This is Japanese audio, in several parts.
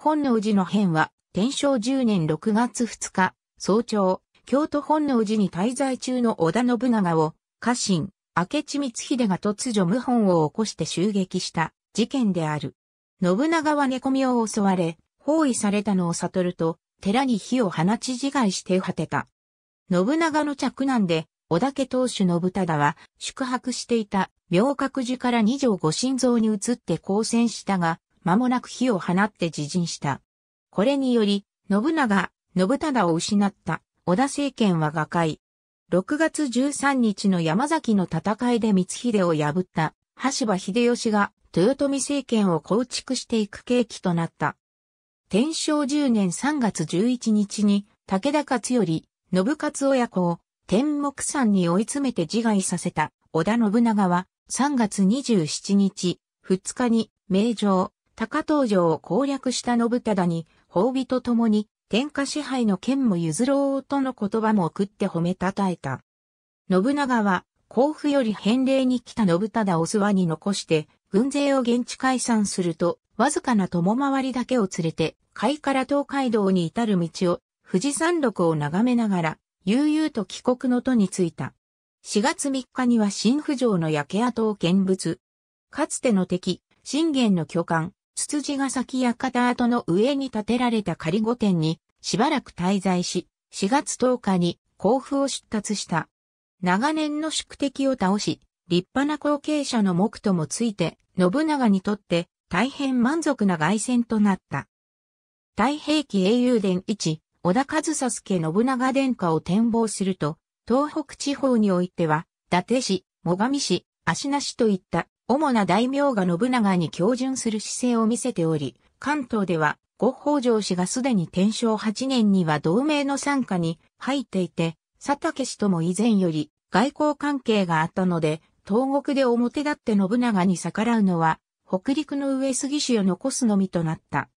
本能寺の変は、天正10年6月2日、早朝、京都本能寺に滞在中の織田信長を、家臣、明智光秀が突如謀反を起こして襲撃した事件である。信長は寝込みを襲われ、包囲されたのを悟ると、寺に火を放ち自害して果てた。信長の着難で、織田家当主信忠は、宿泊していた明覚寺から二条御神像に移って交戦したが、間もなく火を放って自陣した。これにより、信長、信忠を失った織田政権は瓦解。6月13日の山崎の戦いで光秀を破った橋場秀吉が豊臣政権を構築していく契機となった。天正10年3月11日に武田勝頼、信勝親子を天目山に追い詰めて自害させた織田信長は3月27日、2日に名城、高東城を攻略した信忠に、褒美と共に、天下支配の剣も譲ろうとの言葉も送って褒めたたえた。信長は、甲府より返礼に来た信忠を諏訪に残して、軍勢を現地解散すると、わずかな共回りだけを連れて、海から東海道に至る道を、富士山麓を眺めながら、悠々と帰国の途に着いた。4月3日には新府城の焼け跡を見物。かつての敵、信玄の巨漢、つつじヶ崎館跡の上に建てられた仮御殿にしばらく滞在し、4月10日に甲府を出立した。長年の宿敵を倒し、立派な後継者の目ともついて、信長にとって大変満足な外戦となった。太平記英雄伝1、小田和佐助信長殿下を展望すると、東北地方においては、伊達市、最上市、足名市といった主な大名が信長に共準する姿勢を見せており、関東では、五北条氏がすでに天正8年には同盟の傘下に入っていて、佐竹氏とも以前より外交関係があったので、東国で表立って信長に逆らうのは、北陸の上杉氏を残すのみとなった。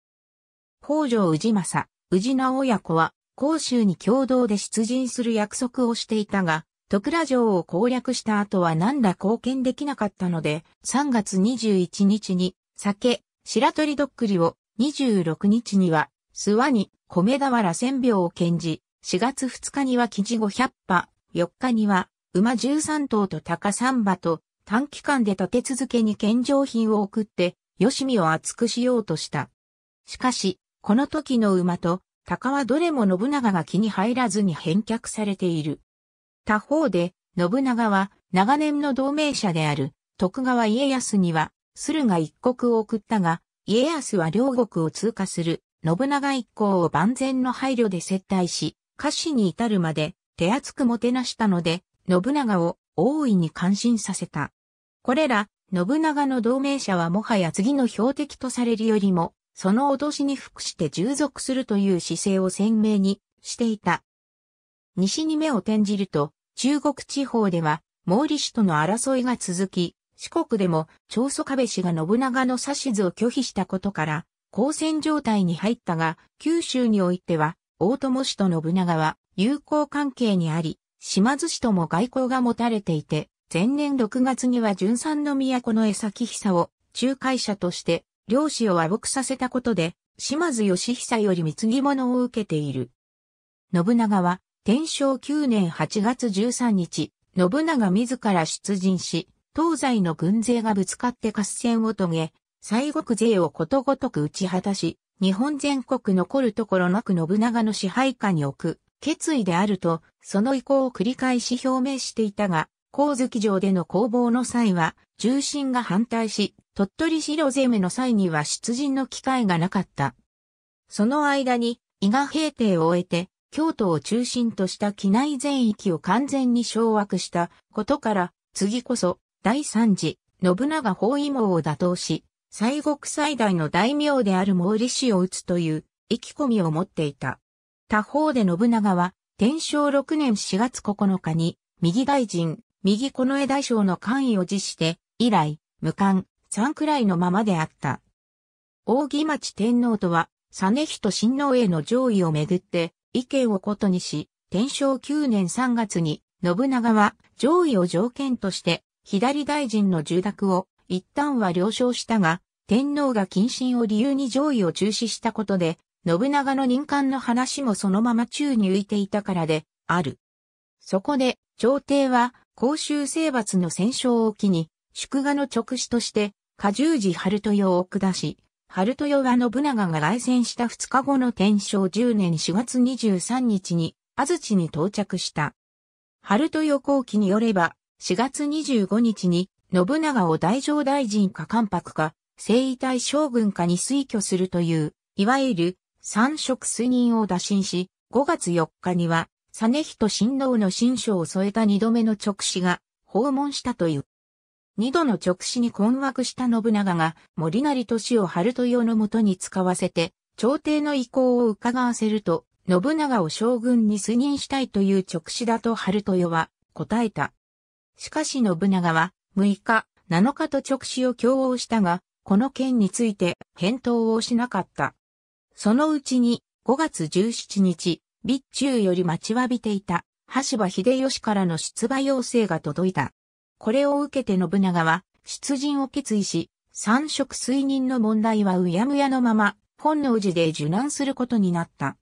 北条氏政、氏直親子は、甲州に共同で出陣する約束をしていたが、徳良城を攻略した後は何ら貢献できなかったので、3月21日に酒、白鳥どっくりを、26日には、諏訪に米俵千病を献じ、4月2日には生地500羽、4日には馬13頭と鷹3馬と短期間で立て続けに献上品を送って、吉見を厚くしようとした。しかし、この時の馬と鷹はどれも信長が気に入らずに返却されている。他方で、信長は長年の同盟者である徳川家康には駿河一国を送ったが、家康は両国を通過する信長一行を万全の配慮で接待し、家臣に至るまで手厚くもてなしたので、信長を大いに感心させた。これら、信長の同盟者はもはや次の標的とされるよりも、その脅しに服して従属するという姿勢を鮮明にしていた。西に目を転じると、中国地方では、毛利氏との争いが続き、四国でも、長宗我部氏が信長の指図を拒否したことから、交戦状態に入ったが、九州においては、大友氏と信長は友好関係にあり、島津氏とも外交が持たれていて、前年6月には純三の都の江崎久を仲介者として、領師を和睦させたことで、島津義久より貢ぎ物を受けている。信長は天正9年8月13日、信長自ら出陣し、東西の軍勢がぶつかって合戦を遂げ、西国勢をことごとく打ち果たし、日本全国残るところなく信長の支配下に置く、決意であると、その意向を繰り返し表明していたが、光月城での攻防の際は、重心が反対し、鳥取城攻めの際には出陣の機会がなかった。その間に、伊賀平定を終えて、京都を中心とした機内全域を完全に掌握したことから、次こそ、第三次、信長包囲網を打倒し、西国最大の大名である毛利氏を討つという意気込みを持っていた。他方で信長は、天正6年4月9日に、右大臣、右近衛大将の官位を辞して、以来、無冠、三くらいのままであった。大木町天皇とは、実人親王への上位をめぐって、意見をことにし、天正9年3月に、信長は上位を条件として、左大臣の住宅を一旦は了承したが、天皇が謹慎を理由に上位を中止したことで、信長の任官の話もそのまま宙に浮いていたからで、ある。そこで、朝廷は、公衆征伐の戦勝を機に、祝賀の直使として、加重寺春豊を下し、春豊は信長が来戦した2日後の天正10年4月23日に安土に到着した。春豊後期によれば、4月25日に信長を大乗大臣か関白か、聖夷大将軍かに推挙するという、いわゆる三職推任を打診し、5月4日には、実人親王の新書を添えた二度目の直使が訪問したという。二度の直視に困惑した信長が森成俊を春豊のもとに使わせて、朝廷の意向を伺わせると、信長を将軍に推任したいという直視だと春豊は答えた。しかし信長は6日、7日と直視を共応したが、この件について返答をしなかった。そのうちに5月17日、備中より待ちわびていた、羽柴秀吉からの出馬要請が届いた。これを受けて信長は出陣を決意し、三色水人の問題はうやむやのまま、本能寺で受難することになった。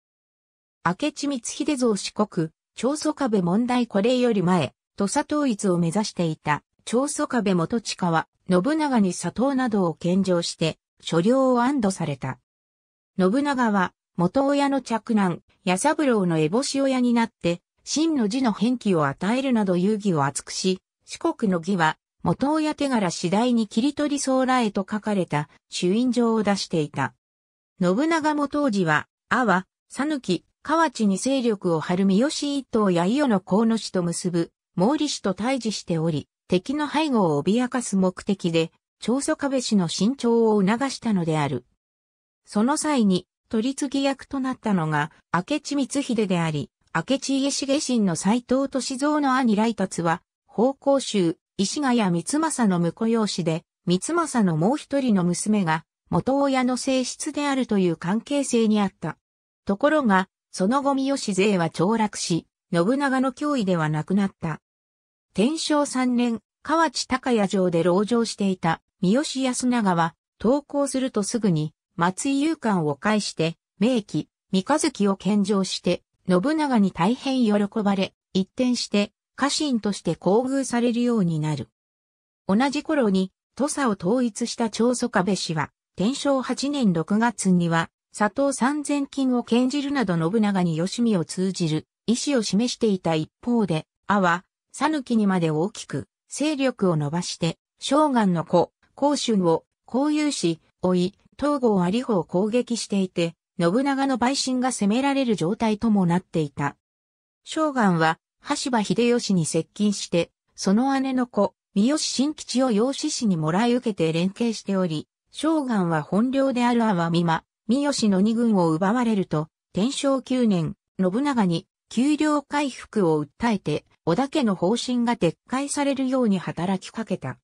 明智光秀像四国、長祖壁問題これより前、土佐統一を目指していた、長祖壁元親は、信長に佐藤などを献上して、所領を安堵された。信長は、元親の嫡男、八三郎の烏帽子親になって、真の字の返記を与えるなど遊戯を厚くし、四国の儀は、元親手柄次第に切り取り相らへと書かれた主印状を出していた。信長も当時は、阿波、讃き、河内に勢力を張る三好一党や伊予の河野氏と結ぶ、毛利氏と対峙しており、敵の背後を脅かす目的で、長祖壁氏の伸長を促したのである。その際に、取り次ぎ役となったのが、明智光秀であり、明智家重臣の斎藤敏三の兄来達は、奉公衆、石ヶ谷三政の婿養子で、三政のもう一人の娘が、元親の性質であるという関係性にあった。ところが、その後三好勢は凋落し、信長の脅威ではなくなった。天正3年、河内高屋城で籠城していた三好安長は、投降するとすぐに、松井勇敢を介して、名器、三日月を献上して、信長に大変喜ばれ、一転して、家臣として厚遇されるようになる。同じ頃に土佐を統一した長祖壁氏は、天正8年6月には、佐藤三千金を献じるなど信長に吉見を通じる意思を示していた一方で、阿は、ぬきにまで大きく、勢力を伸ばして、将軍の子、甲春を、交友し、追い、東郷有穂を攻撃していて、信長の陪臣が攻められる状態ともなっていた。将軍は、羽柴秀吉に接近して、その姉の子、三好新吉を養子氏にもらい受けて連携しており、将軍は本領である阿波美馬、三好の二軍を奪われると、天正九年、信長に給料回復を訴えて、織田家の方針が撤回されるように働きかけた。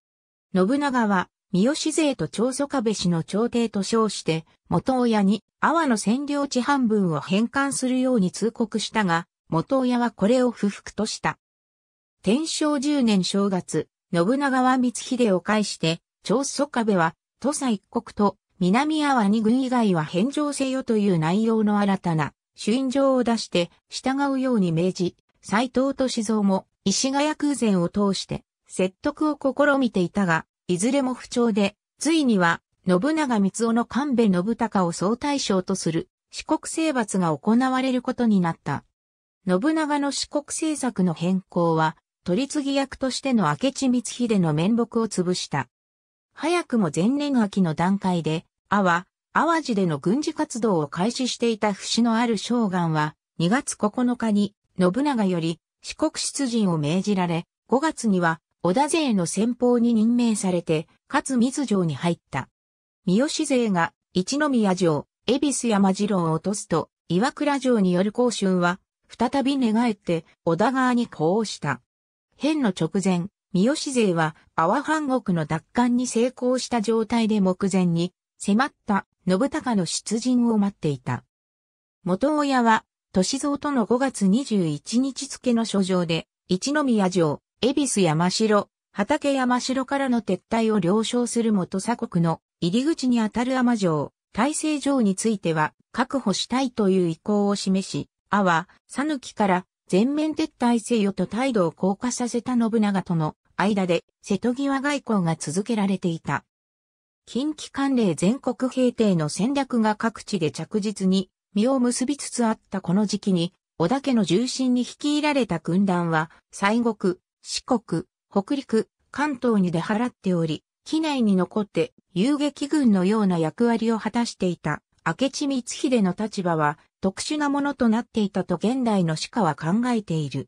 信長は、三好勢と長宗壁氏の朝廷と称して、元親に阿波の占領地半分を返還するように通告したが、元親はこれを不服とした。天正10年正月、信長は光秀を介して、長祖壁は、土佐一国と南阿波二軍以外は返上せよという内容の新たな、主印状を出して、従うように命じ、斎藤敏蔵も、石ヶ谷空前を通して、説得を試みていたが、いずれも不調で、ついには、信長光雄の神戸信孝を総大将とする、四国征伐が行われることになった。信長の四国政策の変更は、取り次ぎ役としての明智光秀の面目を潰した。早くも前年秋の段階で、阿波、淡路での軍事活動を開始していた節のある将官は、2月9日に信長より四国出陣を命じられ、5月には織田勢の先方に任命されて、勝水城に入った。三好勢が一宮城、恵比寿山城を落とすと、岩倉城による交春は再び寝返って小田川に呼応した。変の直前、三好勢は阿波藩国の奪還に成功した状態で目前に迫った信孝の出陣を待っていた。元親は、歳三との5月21日付の書状で、一宮城、恵比寿山城、畑山城からの撤退を了承する元鎖国の入り口にあたる天城、大成城については確保したいという意向を示し、阿は、讃岐から全面撤退せよと態度を降下させた信長との間で瀬戸際外交が続けられていた。近畿関連全国平定の戦略が各地で着実に実を結びつつあったこの時期に、織田家の重心に率いられた軍団は、西国、四国、北陸、関東に出払っており、機内に残って遊撃軍のような役割を果たしていた。明智光秀の立場は特殊なものとなっていたと現代の史家は考えている。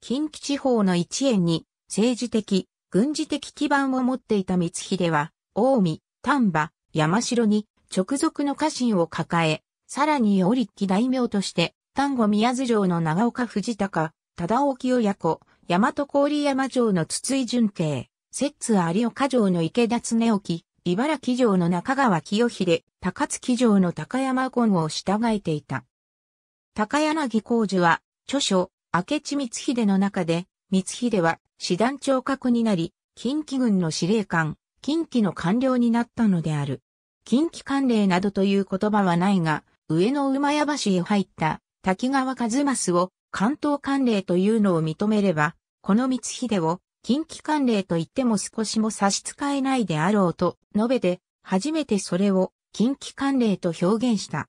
近畿地方の一円に政治的、軍事的基盤を持っていた光秀は、近江、丹波、山城に直属の家臣を抱え、さらに織木大名として、丹後宮津城の長岡藤高、忠興親子、大和郡山城の筒井淳慶、摂津有岡城の池田恒興、茨城城の中川清秀、高槻城の高山権を従えていた。高柳光樹は、著書、明智光秀の中で、光秀は、師団長閣になり、近畿軍の司令官、近畿の官僚になったのである。近畿官令などという言葉はないが、上野馬屋橋へ入った滝川一益を関東官令というのを認めれば、この光秀を近畿慣例と言っても少しも差し支えないであろうと述べて、初めてそれを近畿慣例と表現した。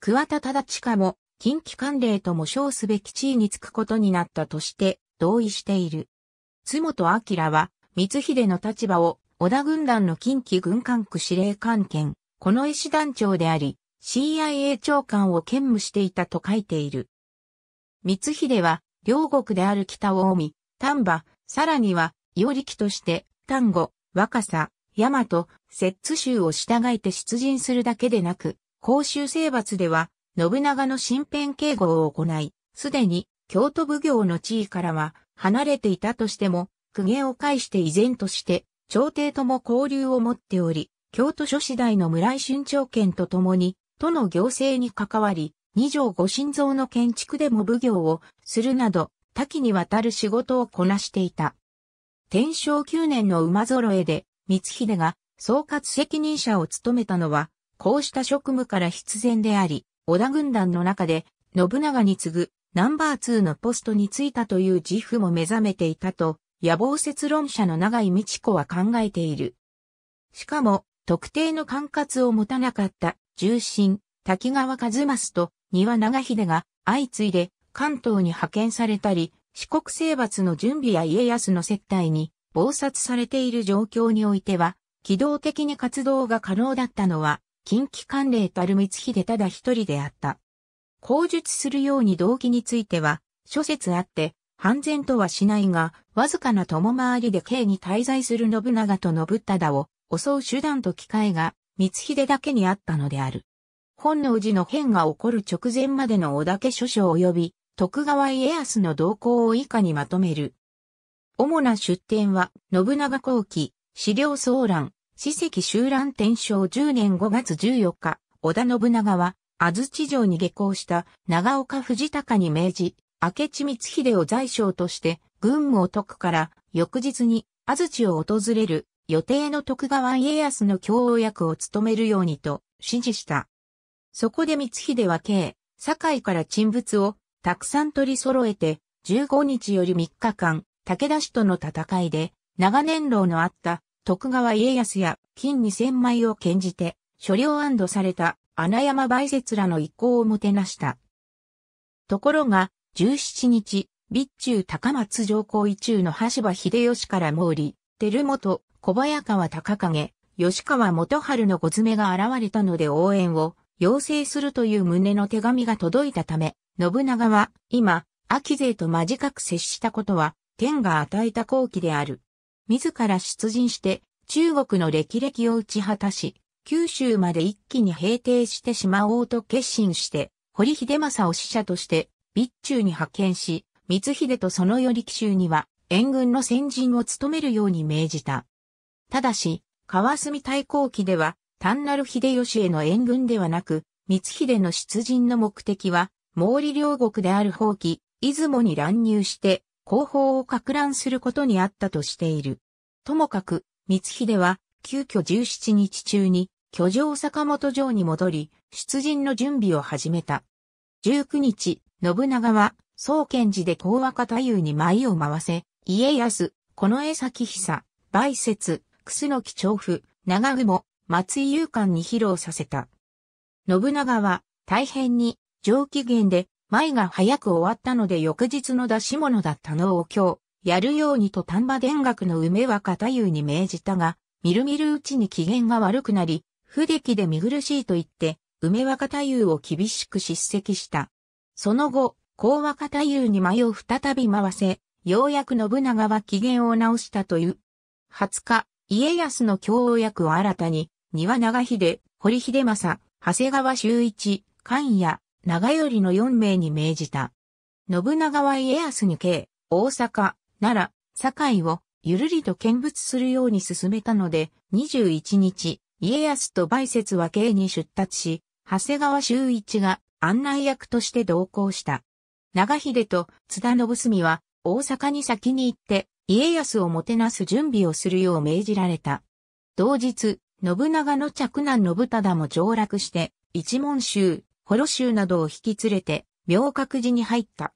桑田忠近も近畿慣例とも称すべき地位につくことになったとして同意している。津本明は、光秀の立場を織田軍団の近畿軍管区司令官兼、この石団長であり、CIA 長官を兼務していたと書いている。光秀は、両国である北近江、丹波、さらには、与力として、単語、若狭、大和、摂津州を従えて出陣するだけでなく、公衆征伐では、信長の身辺警護を行い、すでに京都奉行の地位からは離れていたとしても、公家を介して依然として、朝廷とも交流を持っており、京都諸次第の村井春長権と共に、都の行政に関わり、二条御神像の建築でも奉行をするなど、多岐にわたる仕事をこなしていた。天正9年の馬揃えで、光秀が総括責任者を務めたのは、こうした職務から必然であり、織田軍団の中で、信長に次ぐナンバー2のポストに就いたという自負も目覚めていたと、野望説論者の長井道子は考えている。しかも、特定の管轄を持たなかった重臣、滝川一正と庭長秀が相次いで関東に派遣されたり、四国征伐の準備や家康の接待に、暴殺されている状況においては、機動的に活動が可能だったのは、近畿関連たる光秀ただ一人であった。口述するように動機については、諸説あって、半然とはしないが、わずかな共回りで刑に滞在する信長と信忠を襲う手段と機会が、光秀だけにあったのである。本能寺の変が起こる直前までの織田家諸将及び、徳川家康の動向を以下にまとめる。主な出典は、信長後期、資料騒乱、史跡集乱天正10年5月14日、織田信長は、安土城に下校した長岡藤高に命じ、明智光秀を財相として、軍務を解くから、翌日に安土を訪れる予定の徳川家康の共応役を務めるようにと指示した。そこで光秀は計、堺から沈物をたくさん取り揃えて、15日より3日間、武田氏との戦いで、長年老のあった徳川家康や金2000枚を献じて、所領安堵された穴山梅雪らの一行をもてなした。ところが、17日、備中高松上皇一中の羽柴秀吉から毛利、照本、小早川高影、吉川元春の御詰めが現れたので応援を要請するという旨の手紙が届いたため、信長は、今、秋勢と間近く接したことは、天が与えた好機である。自ら出陣して、中国の歴々を打ち果たし、九州まで一気に平定してしまおうと決心して、堀秀政を使者として、備中に派遣し、光秀とそのより奇州には、援軍の先陣を務めるように命じた。ただし、川澄大閤記では、単なる秀吉への援軍ではなく、光秀の出陣の目的は、毛利両国である放棄、出雲に乱入して、後方を拡乱することにあったとしている。ともかく、光秀は、急遽17日中に、居城坂本城に戻り、出陣の準備を始めた。19日、信長は、総賢寺で高和太夫に舞を回せ、家康、近衛崎久、梅雪、楠木長夫、長雲、松井勇敢に披露させた。信長は、大変に上機嫌で、前が早く終わったので翌日の出し物だったのを今日、やるようにと丹波田楽の梅若太夫に命じたが、みるみるうちに機嫌が悪くなり、不出来で見苦しいと言って、梅若太夫を厳しく叱責した。その後、高若太夫に迷を再び回せ、ようやく信長は機嫌を直したという。20日、家康の京王役を新たに、庭長秀、堀秀政、長谷川修一、関谷、長頼の4名に命じた。信長は家康に京、大阪、奈良、堺をゆるりと見物するように進めたので、21日、家康と梅雪は京に出立し、長谷川修一が案内役として同行した。長秀と津田信澄は大阪に先に行って、家康をもてなす準備をするよう命じられた。同日、信長の着男信忠も上洛して、一門衆、ホロ州などを引き連れて、明覚寺に入った。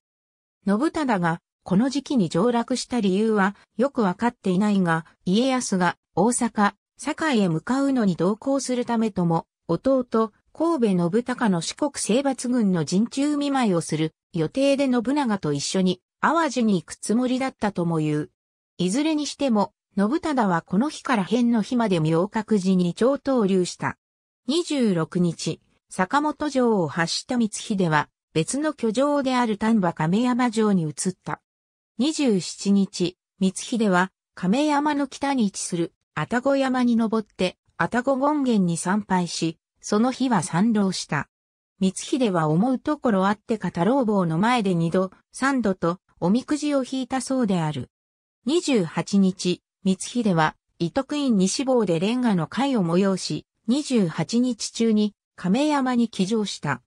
信忠が、この時期に上落した理由はよくわかっていないが、家康が大阪、堺へ向かうのに同行するためとも、弟、神戸信孝の四国征伐軍の陣中見舞いをする予定で信長と一緒に淡路に行くつもりだったとも言う。いずれにしても、信忠はこの日から変の日まで明覚寺に超投留した。26日、坂本城を発した光秀は、別の居城である丹波亀山城に移った。27日、光秀は亀山の北に位置する愛宕山に登って、愛宕権現に参拝し、その日は参浪した。光秀は思うところあってか太郎坊の前で二度、三度と、おみくじを引いたそうである。28日、光秀は、伊徳院西坊でレンガの会を催し、28日中に亀山に帰乗した。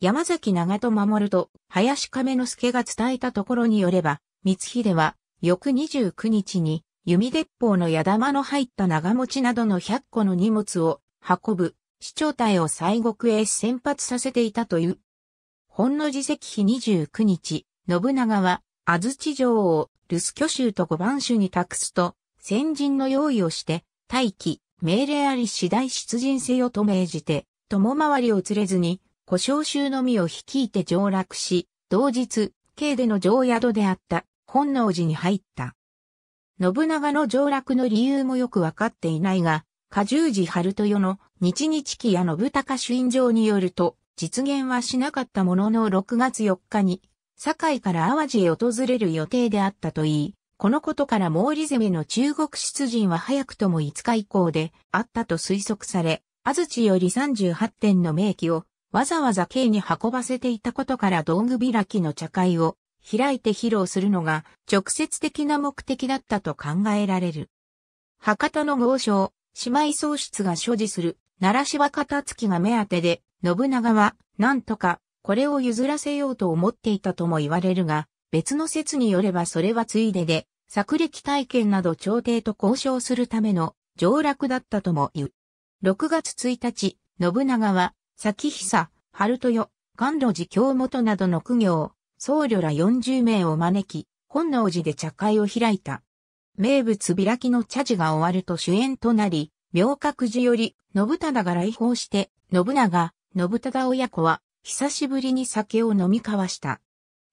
山崎長門守と林亀之助が伝えたところによれば、光秀は翌29日に弓鉄砲の矢玉の入った長持ちなどの100個の荷物を運ぶ市長隊を西国へ先発させていたという。ほんの自責日29日、信長は安土城を留守居州と五番州に託すと、先陣の用意をして、待機、命令あり次第出陣せよと命じて、共回りを連れずに、故障衆のみを率いて上洛し、同日、京での上宿であった本能寺に入った。信長の上洛の理由もよくわかっていないが、過重寺春豊の日日記や信高主印状によると、実現はしなかったものの6月4日に、堺から淡路へ訪れる予定であったといい、このことから毛利攻めの中国出陣は早くとも5日以降であったと推測され、安土より38点の名器をわざわざ京に運ばせていたことから道具開きの茶会を開いて披露するのが直接的な目的だったと考えられる。博多の豪商、姉妹喪失が所持する奈良芝片月が目当てで、信長はなんとかこれを譲らせようと思っていたとも言われるが、別の説によればそれはついでで、作歴体験など朝廷と交渉するための上落だったとも言う。6月1日、信長は、先久、春豊、関路寺京元などの苦行、僧侶ら40名を招き、本能寺で茶会を開いた。名物開きの茶事が終わると主演となり、明覚寺より、信忠が来訪して、信長、信忠親子は、久しぶりに酒を飲み交わした。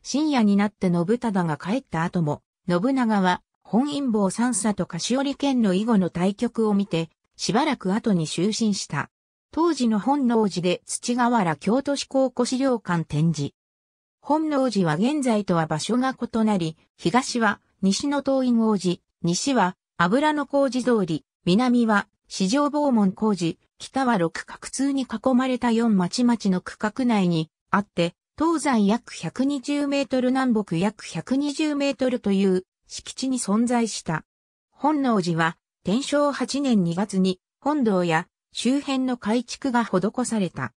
深夜になって信忠が帰った後も、信長は、本因坊三佐と菓子折県の囲碁の対局を見て、しばらく後に就寝した。当時の本能寺で土河原京都市高古資料館展示。本能寺は現在とは場所が異なり、東は西の東院王寺、西は油の工事通り、南は市場防門工事、北は六角通に囲まれた四町町の区画内にあって、東西約120メートル南北約120メートルという敷地に存在した。本能寺は天正8年2月に本堂や周辺の改築が施された。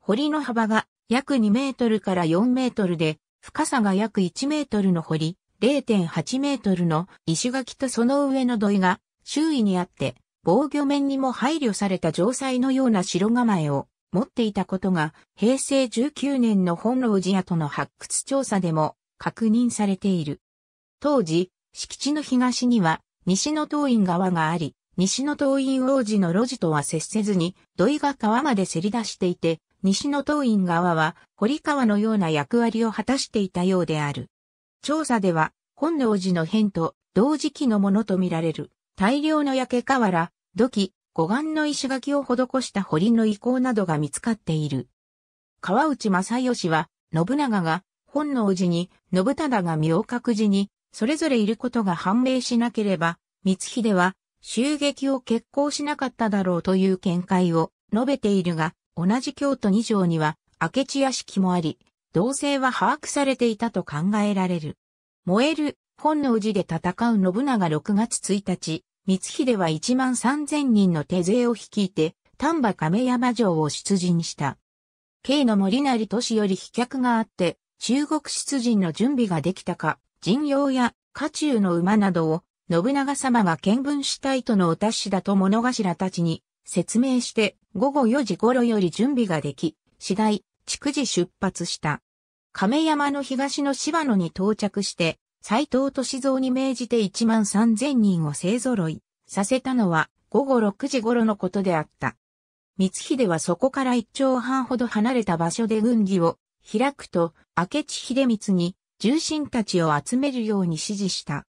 堀の幅が約2メートルから4メートルで、深さが約1メートルの堀、0.8メートルの石垣とその上の土井が周囲にあって、防御面にも配慮された城塞のような城構えを持っていたことが、平成19年の本老寺跡の発掘調査でも確認されている。当時、敷地の東には西の東院川があり、西の東院王子の路地とは接せずに、土井が川までせり出していて、西の東院川は堀川のような役割を果たしていたようである。調査では、本能寺の変と同時期のものとみられる、大量の焼け瓦、土器、護岸の石垣を施した堀の遺構などが見つかっている。川内正義は、信長が本能寺に、信忠が身を隠しに、それぞれいることが判明しなければ、光秀は襲撃を決行しなかっただろうという見解を述べているが、同じ京都二条には明智屋敷もあり、同性は把握されていたと考えられる。燃える本能寺で戦う信長6月1日、光秀は1万3000人の手勢を率いて、丹波亀山城を出陣した。京の森成都市より飛脚があって、中国出陣の準備ができたか、陣用や家中の馬などを信長様が見聞したいとのお達しだと物頭たちに説明して午後4時頃より準備ができ、次第、築地出発した。亀山の東の芝野に到着して、斎藤敏蔵に命じて1万3000人を勢揃いさせたのは午後6時頃のことであった。光秀はそこから一丁半ほど離れた場所で軍議を開くと、明智秀光に重臣たちを集めるように指示した。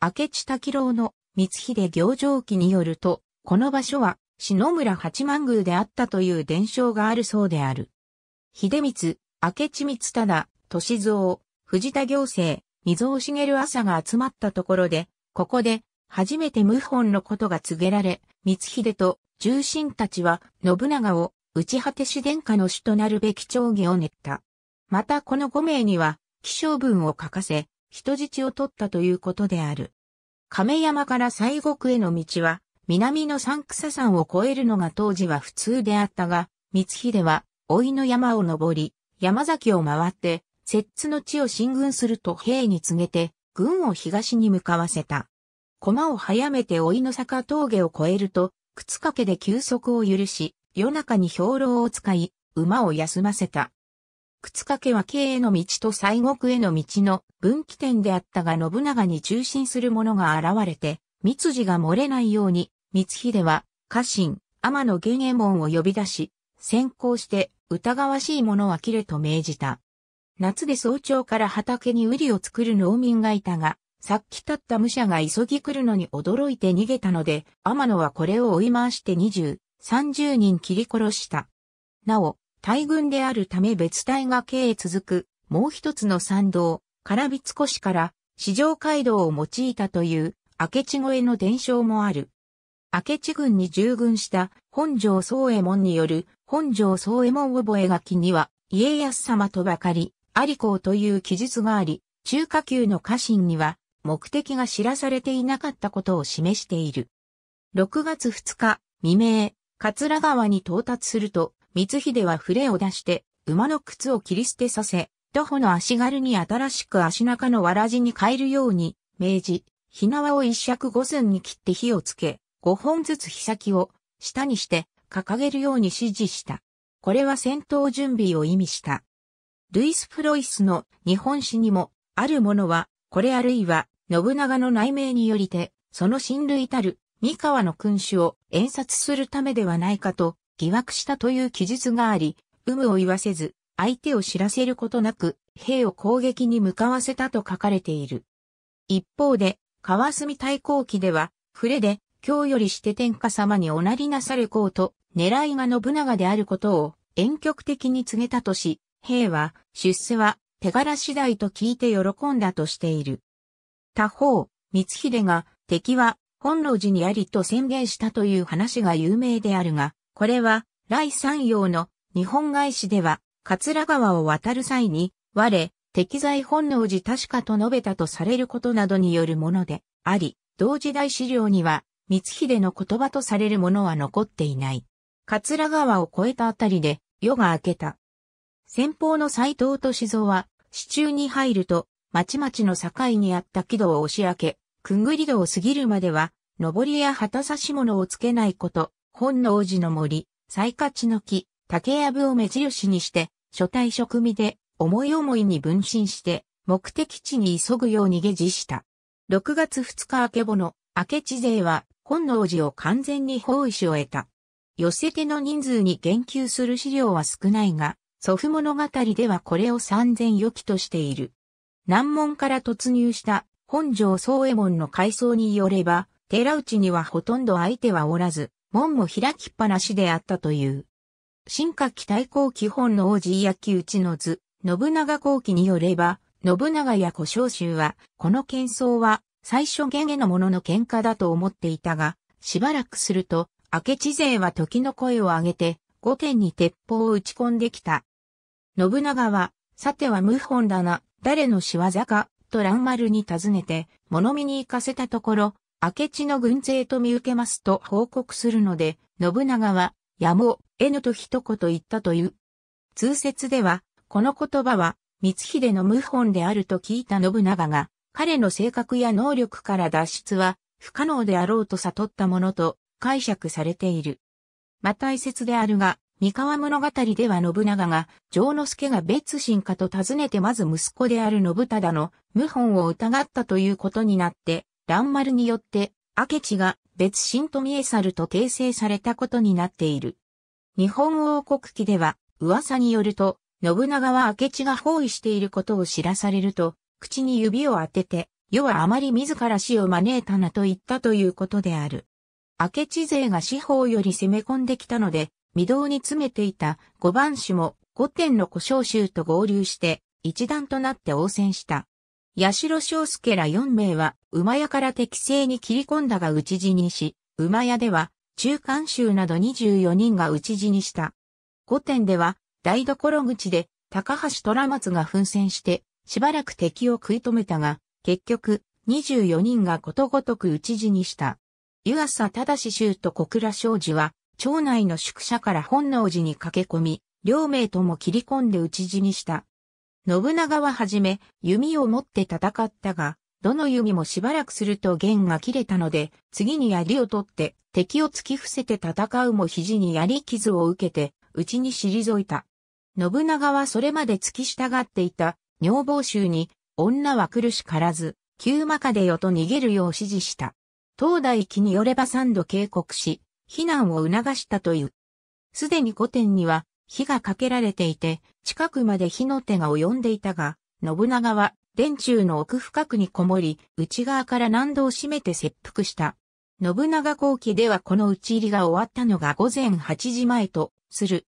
明智滝郎の光秀行上記によると、この場所は篠村八幡宮であったという伝承があるそうである。秀光、明智光忠、歳三、藤田行政、水尾茂朝が集まったところで、ここで初めて謀反のことが告げられ、光秀と重臣たちは信長を内果てし殿下の主となるべき長義を練った。またこの5名には、気象文を書かせ、人質を取ったということである。亀山から西国への道は、南の三草山を越えるのが当時は普通であったが、光秀は、老いの山を登り、山崎を回って、摂津の地を進軍すると兵に告げて、軍を東に向かわせた。駒を早めて老いの坂峠を越えると、靴掛けで休息を許し、夜中に兵糧を使い、馬を休ませた。靴掛は経営の道と西国への道の分岐点であったが信長に中心する者が現れて、三字が漏れないように、光秀は家臣、天野玄右衛門を呼び出し、先行して疑わしい者は切れと命じた。夏で早朝から畑に瓜を作る農民がいたが、さっき立った武者が急ぎ来るのに驚いて逃げたので、天野はこれを追い回して20、30人切り殺した。なお、大群であるため別隊が経へ続く、もう一つの参道、唐びつこから、四条街道を用いたという、明智越えの伝承もある。明智軍に従軍した本城宗右衛門による本城宗右衛門覚書には家康様とばかり有功という記述があり、中華級の家臣には目的が知らされていなかったことを示している。6月2日未明、桂川に到達すると光秀は触れを出して、馬の靴を切り捨てさせ、徒歩の足軽に新しく足中のわらじに変えるように、命じ、な縄を一尺五寸に切って火をつけ、五本ずつ火先を下にして掲げるように指示した。これは戦闘準備を意味した。ルイス・フロイスの日本史にも、あるものは、これあるいは、信長の内命によりて、その親類たる、三河の君主を演殺するためではないかと疑惑したという記述があり、有無を言わせず、相手を知らせることなく、兵を攻撃に向かわせたと書かれている。一方で、川澄太閤記では、触れで、今日よりして天下様におなりなされこうと、狙いが信長であることを遠曲的に告げたとし、兵は、出世は手柄次第と聞いて喜んだとしている。他方、光秀が、敵は本能寺にありと宣言したという話が有名であるが、これは、来山陽の日本外史では、桂川を渡る際に、我、敵在本能寺確かと述べたとされることなどによるものであり、同時代資料には、光秀の言葉とされるものは残っていない。桂川を越えたあたりで、夜が明けた。先方の斎藤と静は、市中に入ると、町々の境にあった木戸を押し開け、くんぐり戸を過ぎるまでは、上りや旗差し物をつけないこと、本能寺の森、最価値の木、竹やぶを目印にして、初対職味で、思い思いに分身して、目的地に急ぐように下地した。6月2日明けぼの、明智勢は、本能寺を完全に包囲し終えた。寄せての人数に言及する資料は少ないが、祖父物語ではこれを三千余期としている。難問から突入した本城宗右衛門の回想によれば、寺内にはほとんど相手はおらず、門も開きっぱなしであったという。進化期対抗基本の王子焼き打ちの図、信長後期によれば、信長や古将州は、この喧騒は、最初源への者の喧嘩だと思っていたが、しばらくすると、明智勢は時の声を上げて、御殿に鉄砲を打ち込んできた。信長は、さては謀反だな、誰の仕業か、と蘭丸に尋ねて、物見に行かせたところ、明智の軍勢と見受けますと報告するので、信長は、やも、N と一言言ったという。通説では、この言葉は、光秀の謀反であると聞いた信長が、彼の性格や能力から脱出は不可能であろうと悟ったものと解釈されている。また一説であるが、三河物語では信長が、城之助が別心かと尋ねてまず息子である信忠の謀反を疑ったということになって、乱丸によって、明智が別新富江猿と訂正されたことになっている。日本王国記では、噂によると、信長は明智が包囲していることを知らされると、口に指を当てて、世はあまり自ら死を招いたなと言ったということである。明智勢が四方より攻め込んできたので、御堂に詰めていた五番種も五点の古小衆と合流して、一段となって応戦した。八代昌介ら4名は、馬屋から適正に切り込んだが討ち死にし、馬屋では、中間州など24人が討ち死にした。御殿では、台所口で、高橋虎松が奮戦して、しばらく敵を食い止めたが、結局、24人がことごとく討ち死にした。湯浅正衆と小倉昌事は、町内の宿舎から本能寺に駆け込み、両名とも切り込んで討ち死にした。信長ははじめ、弓を持って戦ったが、どの弓もしばらくすると弦が切れたので、次に槍を取って敵を突き伏せて戦うも肘に槍傷を受けて、ちに退いた。信長はそれまで突き従っていた女房衆に、女は苦しからず、急魔かでよと逃げるよう指示した。東大気によれば三度警告し、避難を促したという。すでに古典には、火がかけられていて、近くまで火の手が及んでいたが、信長は電柱の奥深くにこもり、内側から難度を閉めて切腹した。信長後期ではこの打ち入りが終わったのが午前8時前とする。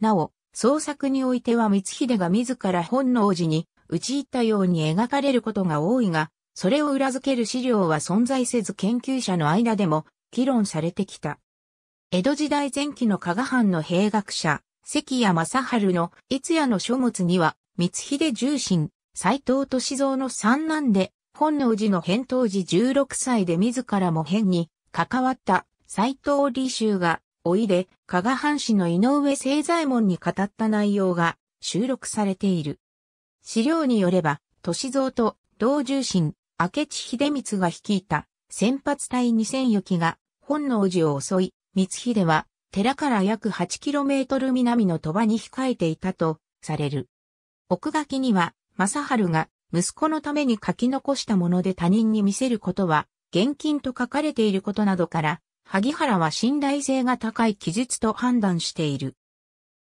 なお、創作においては光秀が自ら本能寺に打ち入ったように描かれることが多いが、それを裏付ける資料は存在せず研究者の間でも議論されてきた。江戸時代前期の加賀藩の兵学者、関谷正春の越夜の書物には、光秀重臣、斎藤敏蔵の三男で、本能寺の返答時16歳で自らも変に関わった斎藤理州が、おいで、加賀藩士の井上清左衛門に語った内容が収録されている。資料によれば、敏蔵と同重臣、明智秀光が率いた先発隊2000余機が本能寺を襲い、光秀は寺から約 8km 南の鳥羽に控えていたとされる。奥書きには、正春が息子のために書き残したもので他人に見せることは、現金と書かれていることなどから、萩原は信頼性が高い記述と判断している。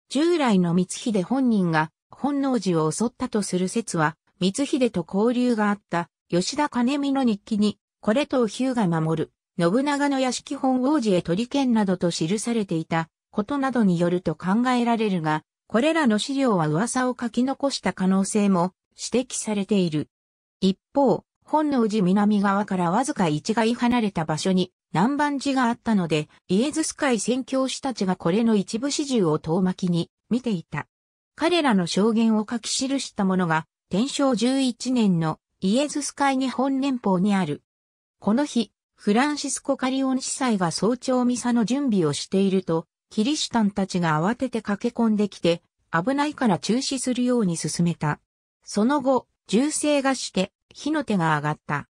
従来の光秀本人が本能寺を襲ったとする説は、光秀と交流があった吉田兼美の日記に、これとヒュが守る信長の屋敷本王子へ取り剣などと記されていたことなどによると考えられるが、これらの資料は噂を書き残した可能性も指摘されている。一方、本能寺南側からわずか一外離れた場所に南蛮寺があったので、イエズス会宣教師たちがこれの一部始終を遠巻きに見ていた。彼らの証言を書き記したものが、天正11年のイエズス会日本連邦にある。この日、フランシスコ・カリオン司祭が早朝ミサの準備をしていると、キリシタンたちが慌てて駆け込んできて、危ないから中止するように進めた。その後、銃声がして、火の手が上がった。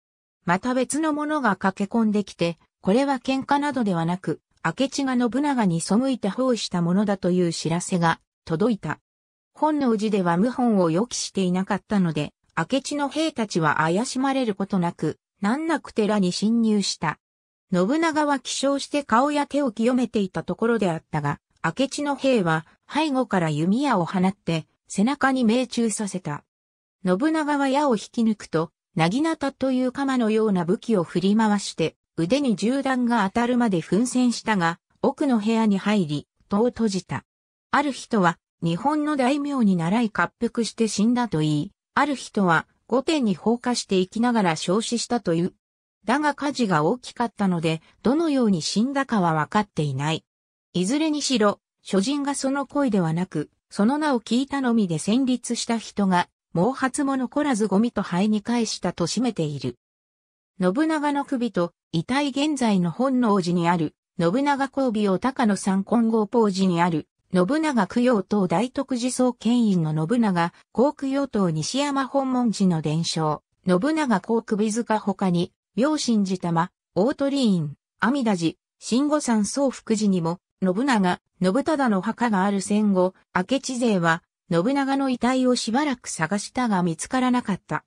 また別の者が駆け込んできて、これは喧嘩などではなく、明智が信長に背いて包囲したものだという知らせが届いた。本能寺では謀反を予期していなかったので、明智の兵たちは怪しまれることなく、難なく寺に侵入した。信長は起床して顔や手を清めていたところであったが、明智の兵は背後から弓矢を放って背中に命中させた。信長は矢を引き抜くと、なぎなたという鎌のような武器を振り回して腕に銃弾が当たるまで奮戦したが、奥の部屋に入り、戸を閉じた。ある人は日本の大名に習い滑覆して死んだと言い、ある人は御点に放火していきながら焼死したという。だが火事が大きかったので、どのように死んだかは分かっていない。いずれにしろ、諸人がその恋ではなく、その名を聞いたのみで戦慄した人が、毛髪も残らずゴミと灰に返したとしめている。信長の首と、遺体現在の本能寺にある、信長交尾を高野山金剛法寺にある、信長供養等大徳寺総権威の信長、航供養等西山本門寺の伝承、信長高首塚他に、養神寺玉、大鳥院、阿弥陀寺、新御山総福寺にも、信長、信忠の墓がある戦後、明智勢は、信長の遺体をしばらく探したが見つからなかった。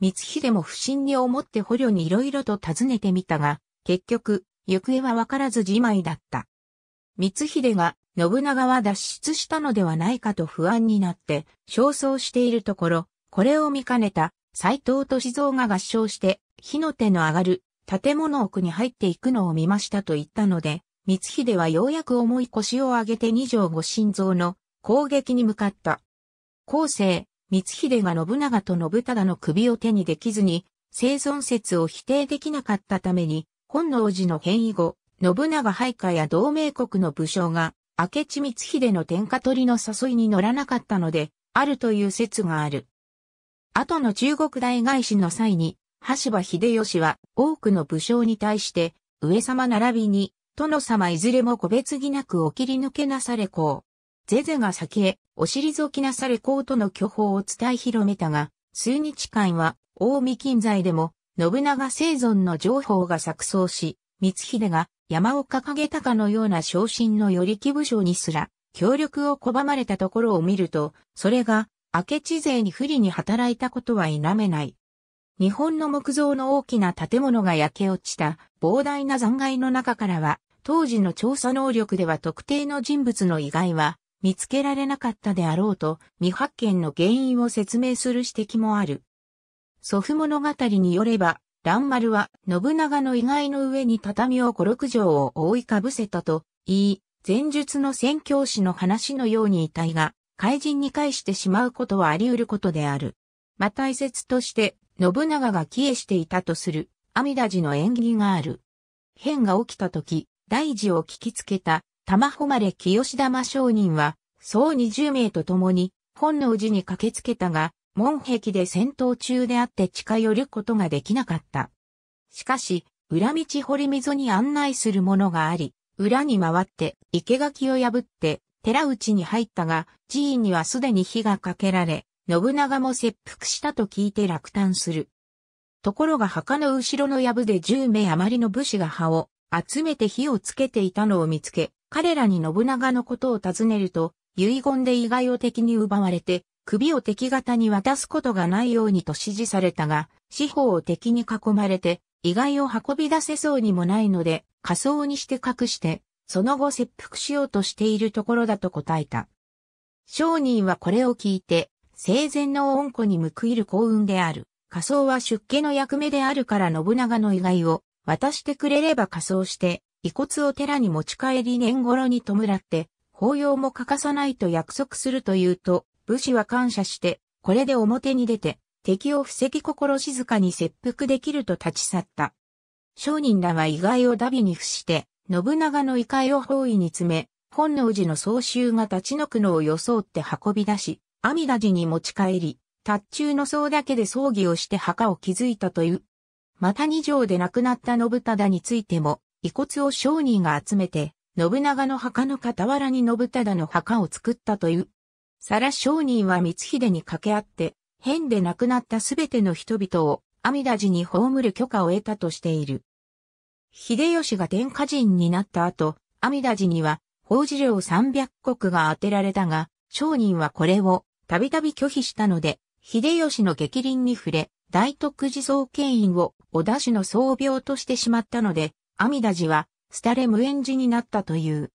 光秀も不審に思って捕虜に色々と尋ねてみたが、結局、行方はわからずじまいだった。光秀が信長は脱出したのではないかと不安になって、焦燥しているところ、これを見かねた斎藤歳三が合唱して、火の手の上がる建物奥に入っていくのを見ましたと言ったので、光秀はようやく重い腰を上げて二条御神像の攻撃に向かった。後世、光秀が信長と信忠の首を手にできずに、生存説を否定できなかったために、本能寺の変異後、信長配下や同盟国の武将が、明智光秀の天下取りの誘いに乗らなかったので、あるという説がある。後の中国大外史の際に、橋場秀吉は多くの武将に対して、上様並びに、殿様いずれも個別疑なくお切り抜けなされこう。ゼゼが先へ、お退きなされこうとの巨峰を伝え広めたが、数日間は、近江近在でも、信長生存の情報が錯綜し、光秀が山を掲げたかのような昇進のり木武将にすら、協力を拒まれたところを見ると、それが、明智勢に不利に働いたことは否めない。日本の木造の大きな建物が焼け落ちた膨大な残骸の中からは、当時の調査能力では特定の人物の遺骸は見つけられなかったであろうと未発見の原因を説明する指摘もある。祖父物語によれば、蘭丸は信長の意外の上に畳を五六畳を覆いかぶせたと言い、前述の宣教師の話のように遺体が怪人に返してしまうことはあり得ることである。また遺説として、信長が帰依していたとする、阿弥陀寺の縁起がある。変が起きた時、大事を聞きつけた、玉誉れ清玉商人は、総二十名と共に、本能寺に駆けつけたが、門壁で戦闘中であって近寄ることができなかった。しかし、裏道堀溝に案内するものがあり、裏に回って生垣を破って寺内に入ったが、寺院にはすでに火がかけられ、信長も切腹したと聞いて落胆する。ところが墓の後ろの藪で10名余りの武士が葉を集めて火をつけていたのを見つけ、彼らに信長のことを尋ねると、遺言で意外を敵に奪われて、首を敵方に渡すことがないようにと指示されたが、四方を敵に囲まれて、意外を運び出せそうにもないので、仮装にして隠して、その後切腹しようとしているところだと答えた。商人はこれを聞いて、生前の恩子に報いる幸運である。仮装は出家の役目であるから信長の意外を渡してくれれば仮装して、遺骨を寺に持ち帰り年頃に弔って、法要も欠かさないと約束するというと、武士は感謝して、これで表に出て、敵を防ぎ心静かに切腹できると立ち去った。商人らは意外をダビに付して、信長の異界を包囲に詰め、本能寺の総集が立ち退くのを装って運び出し、阿弥陀寺に持ち帰り、達中の僧だけで葬儀をして墓を築いたという。また二条で亡くなった信忠についても、遺骨を商人が集めて、信長の墓の傍らに信忠の墓を作ったという。サラ商人は光秀に掛け合って、変で亡くなったすべての人々を阿弥陀寺に葬る許可を得たとしている。秀吉が天下人になった後、阿弥陀寺には法事料300石が当てられたが、商人はこれをたびたび拒否したので、秀吉の激鱗に触れ、大徳寺創建院を織田氏の創病としてしまったので、阿弥陀寺は、廃れ無縁寺になったという。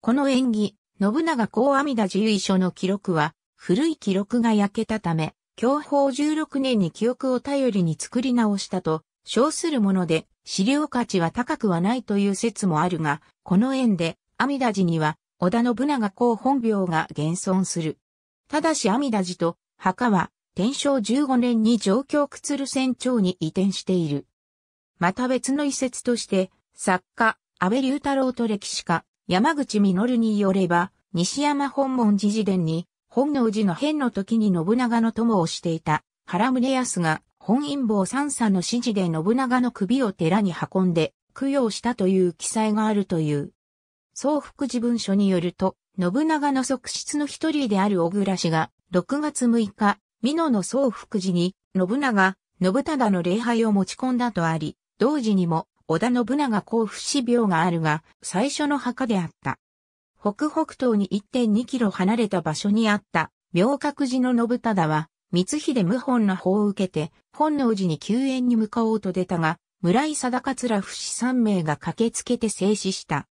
この縁起、信長公阿弥陀寺由書の記録は、古い記録が焼けたため、享保16年に記憶を頼りに作り直したと、称するもので、資料価値は高くはないという説もあるが、この縁で、阿弥陀寺には、織田信長公本名が現存する。ただし阿弥陀寺と、墓は、天正15年に上京くつる船長に移転している。また別の遺説として、作家、安倍龍太郎と歴史家、山口実によれば、西山本門寺寺伝に、本能寺の変の時に信長の友をしていた原宗康が本因坊三佐の指示で信長の首を寺に運んで供養したという記載があるという。総福寺文書によると、信長の側室の一人である小倉氏が、6月6日、美濃の総福寺に、信長、信忠の礼拝を持ち込んだとあり、同時にも、織田信長甲府市廟があるが、最初の墓であった。北北東に1.2キロ離れた場所にあった、明覚寺の信忠は、光秀謀反の法を受けて、本能寺に救援に向かおうと出たが、村井貞桂不死3名が駆けつけて静止した。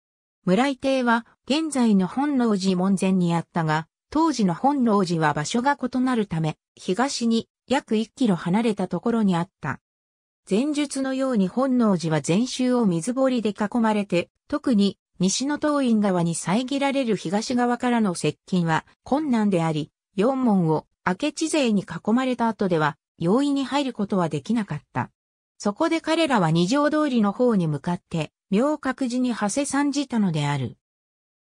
村井邸は、現在の本能寺門前にあったが、当時の本能寺は場所が異なるため、東に約1キロ離れたところにあった。前述のように本能寺は禅宗を水堀で囲まれて、特に西の東院側に遮られる東側からの接近は困難であり、四門を明智勢に囲まれた後では容易に入ることはできなかった。そこで彼らは二条通りの方に向かって、明覚寺に長谷参じたのである。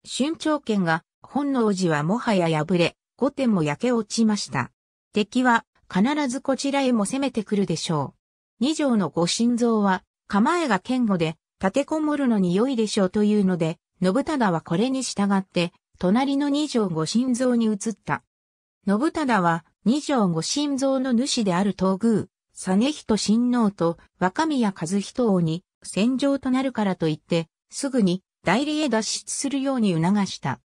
春朝剣が本能寺はもはや破れ、御殿も焼け落ちました。敵は必ずこちらへも攻めてくるでしょう。二条の御心臓は、構えが堅固で、立てこもるのに良いでしょうというので、信忠はこれに従って、隣の二条御心臓に移った。信忠は、二条御心臓の主である東宮、実人親王と若宮和人王に戦場となるからと言って、すぐに代理へ脱出するように促した。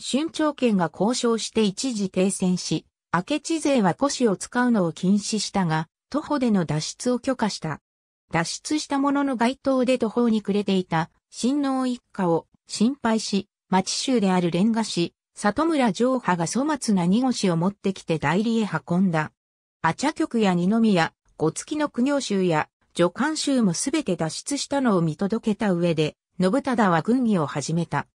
春長県が交渉して一時停戦し、明智勢は古紙を使うのを禁止したが、徒歩での脱出を許可した。脱出したものの街頭で途方に暮れていた、親王一家を心配し、町州であるレンガ市、里村上派が粗末な荷越しを持ってきて代理へ運んだ。あ茶局や二宮、五月の苦行衆や、助官衆もすべて脱出したのを見届けた上で、信忠は軍議を始めた。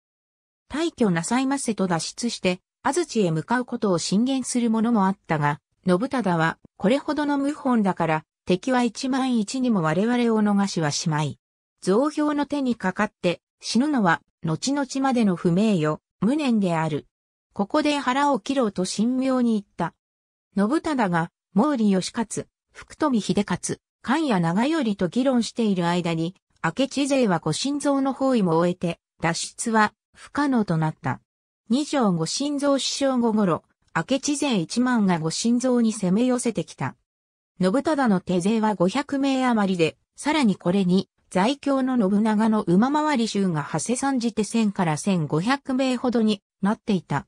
退去なさいませと脱出して、安土へ向かうことを進言する者もあったが、信忠はこれほどの謀反だから、敵は一万一にも我々を逃しはしまい。増票の手にかかって死ぬのは後々までの不名誉、無念である。ここで腹を切ろうと神妙に言った。信忠が毛利義勝、福富秀勝、関谷長頼と議論している間に、明智勢はご心臓の包囲も終えて、脱出は不可能となった。二条ご心臓首相後頃、明智勢一万がご心臓に攻め寄せてきた。信忠の手勢は五百名余りで、さらにこれに、在京の信長の馬回り衆が馳せ参じて千から千五百名ほどになっていた。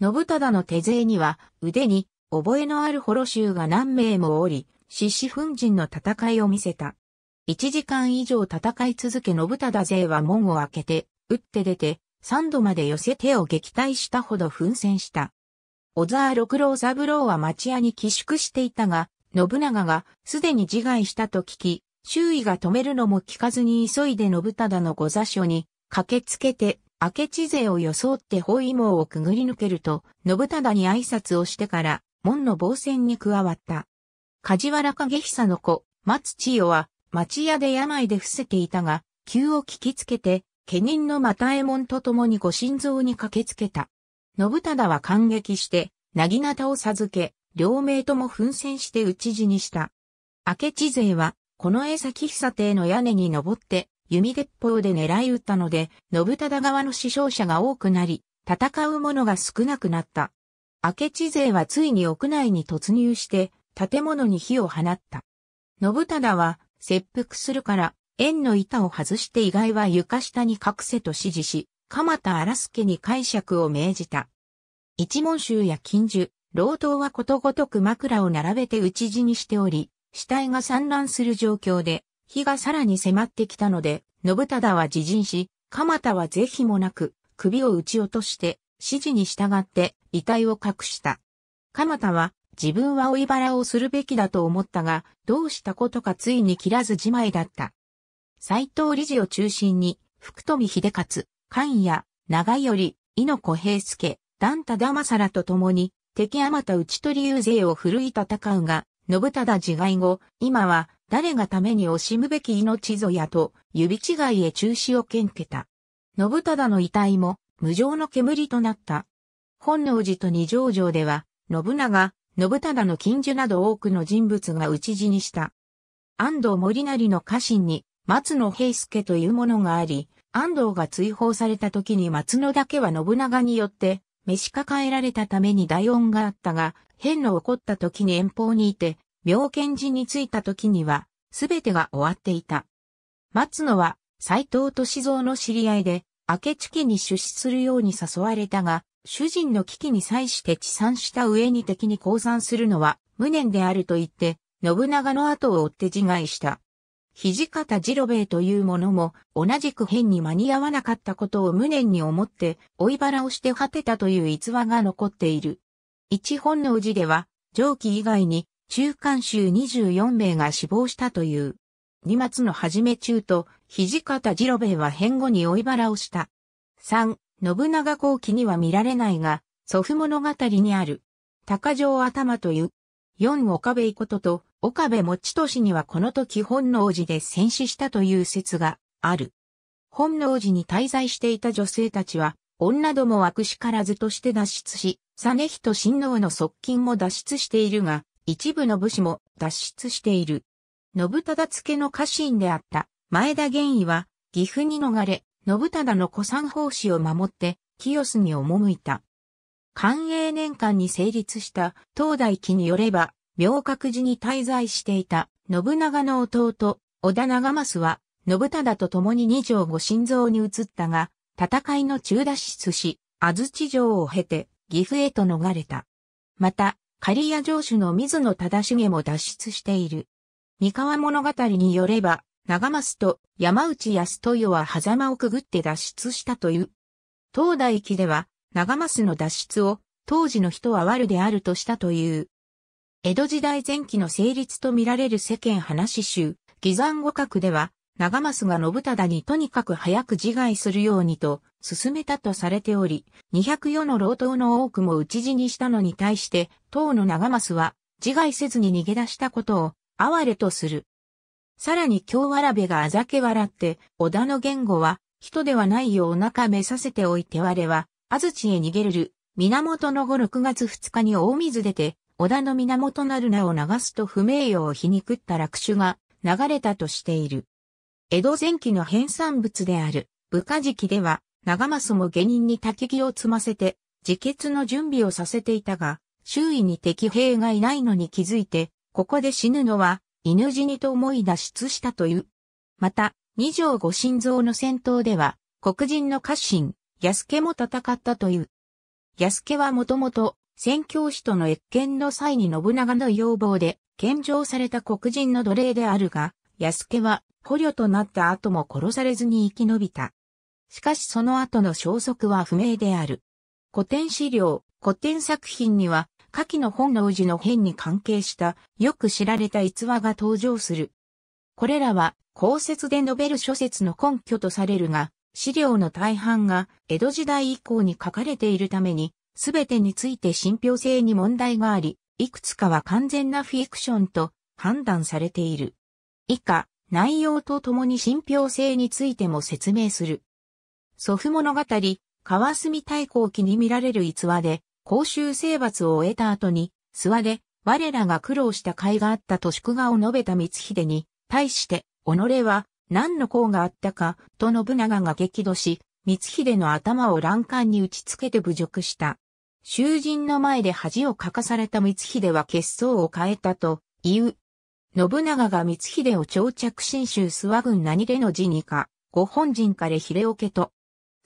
信忠の手勢には、腕に、覚えのある幌衆が何名もおり、獅子奮陣の戦いを見せた。一時間以上戦い続け信忠勢は門を開けて、打って出て、三度まで寄せ手を撃退したほど奮戦した。小沢六郎三郎は町屋に寄宿していたが、信長がすでに自害したと聞き、周囲が止めるのも聞かずに急いで信忠の御座所に駆けつけて、明智勢を装って包囲網をくぐり抜けると、信忠に挨拶をしてから、門の防戦に加わった。梶原景久の子、松千代は、町屋で病で伏せていたが、急を聞きつけて、家人の又右衛門と共にご心臓に駆けつけた。信忠は感激して、なぎなたを授け、両名とも奮戦して討ち死にした。明智勢は、この江崎久邸の屋根に登って、弓鉄砲で狙い撃ったので、信忠側の死傷者が多くなり、戦う者が少なくなった。明智勢はついに屋内に突入して、建物に火を放った。信忠は、切腹するから、縁の板を外して意外は床下に隠せと指示し、鎌田荒助に解釈を命じた。一文集や金樹、老頭はことごとく枕を並べて打ち死にしており、死体が散乱する状況で、火がさらに迫ってきたので、信忠は自陣し、鎌田は是非もなく、首を打ち落として、指示に従って遺体を隠した。鎌田は、自分は追い腹をするべきだと思ったが、どうしたことかついに切らずじまいだった。斎藤理事を中心に、福富秀勝、関谷、長頼、猪子平助、マサラと共に、敵あまた討ち取り遊勢を奮い戦うが、信忠自害後、今は、誰がために惜しむべき命ぞやと、指違いへ中止を献けた。信忠の遺体も、無常の煙となった。本能寺と二条城では、信長、信忠の近所など多くの人物が討ち死にした。安藤森成の家臣に、松野平助というものがあり、安藤が追放された時に松野だけは信長によって、召し抱えられたために大恩があったが、変の起こった時に遠方にいて、妙見寺に着いた時には、すべてが終わっていた。松野は、斎藤敏蔵の知り合いで、明智家に出資するように誘われたが、主人の危機に際して治産した上に敵に降参するのは無念であると言って、信長の後を追って自害した。土方次郎兵衛というものも同じく変に間に合わなかったことを無念に思って追い腹をして果てたという逸話が残っている。一本の寺では、上記以外に中間衆24名が死亡したという。二末の初め中と、土方次郎兵衛は変後に追い腹をした。三、信長後期には見られないが、祖父物語にある。高城頭という4岡部ことと岡部持俊にはこの時本能寺で戦死したという説がある。本能寺に滞在していた女性たちは、女どもはくしからずとして脱出し、ヒ人親王の側近も脱出しているが、一部の武士も脱出している。信忠付の家臣であった前田玄義は、岐阜に逃れ、信忠の古参法師を守って、清須に赴いた。寛永年間に成立した東大記によれば、明覚寺に滞在していた信長の弟、織田長政は、信忠と共に二条五心臓に移ったが、戦いの中脱出し、安土城を経て、岐阜へと逃れた。また、刈谷城主の水野忠重も脱出している。三河物語によれば、長政と山内康豊は狭間をくぐって脱出したという。東大記では、長増の脱出を当時の人は悪であるとしたという。江戸時代前期の成立と見られる世間話集、偽山語角では、長増が信忠にとにかく早く自害するようにと、進めたとされており、204の老党の多くも討ち死にしたのに対して、当の長増は、自害せずに逃げ出したことを、哀れとする。さらに京わらべがあざけ笑って、織田の言語は、人ではないよお腹めさせておいて我は、安土へ逃げるる、源の後6月2日に大水出て、織田の源なる名を流すと不名誉を皮肉った落首が流れたとしている。江戸前期の編産物である、部下時期では、長政も下人に焚き木を積ませて、自決の準備をさせていたが、周囲に敵兵がいないのに気づいて、ここで死ぬのは、犬死にと思い脱出したという。また、二条御神像の戦闘では、黒人の家臣、安家も戦ったという。安家はもともと、宣教師との越見の際に信長の要望で、献上された黒人の奴隷であるが、安家は捕虜となった後も殺されずに生き延びた。しかしその後の消息は不明である。古典資料、古典作品には、下記の本能寺の変に関係したよく知られた逸話が登場する。これらは公説で述べる諸説の根拠とされるが、資料の大半が江戸時代以降に書かれているために、すべてについて信憑性に問題があり、いくつかは完全なフィクションと判断されている。以下、内容とともに信憑性についても説明する。祖父物語、川澄大公記に見られる逸話で、公衆征伐を終えた後に、諏訪で、我らが苦労した甲斐があったと祝賀を述べた光秀に、対して、己は、何の功があったか、と信長が激怒し、光秀の頭を欄干に打ちつけて侮辱した。囚人の前で恥をかかされた光秀は血相を変えたと言う。信長が光秀を長着信州諏訪郡何での辞にか、ご本人からひれおけと。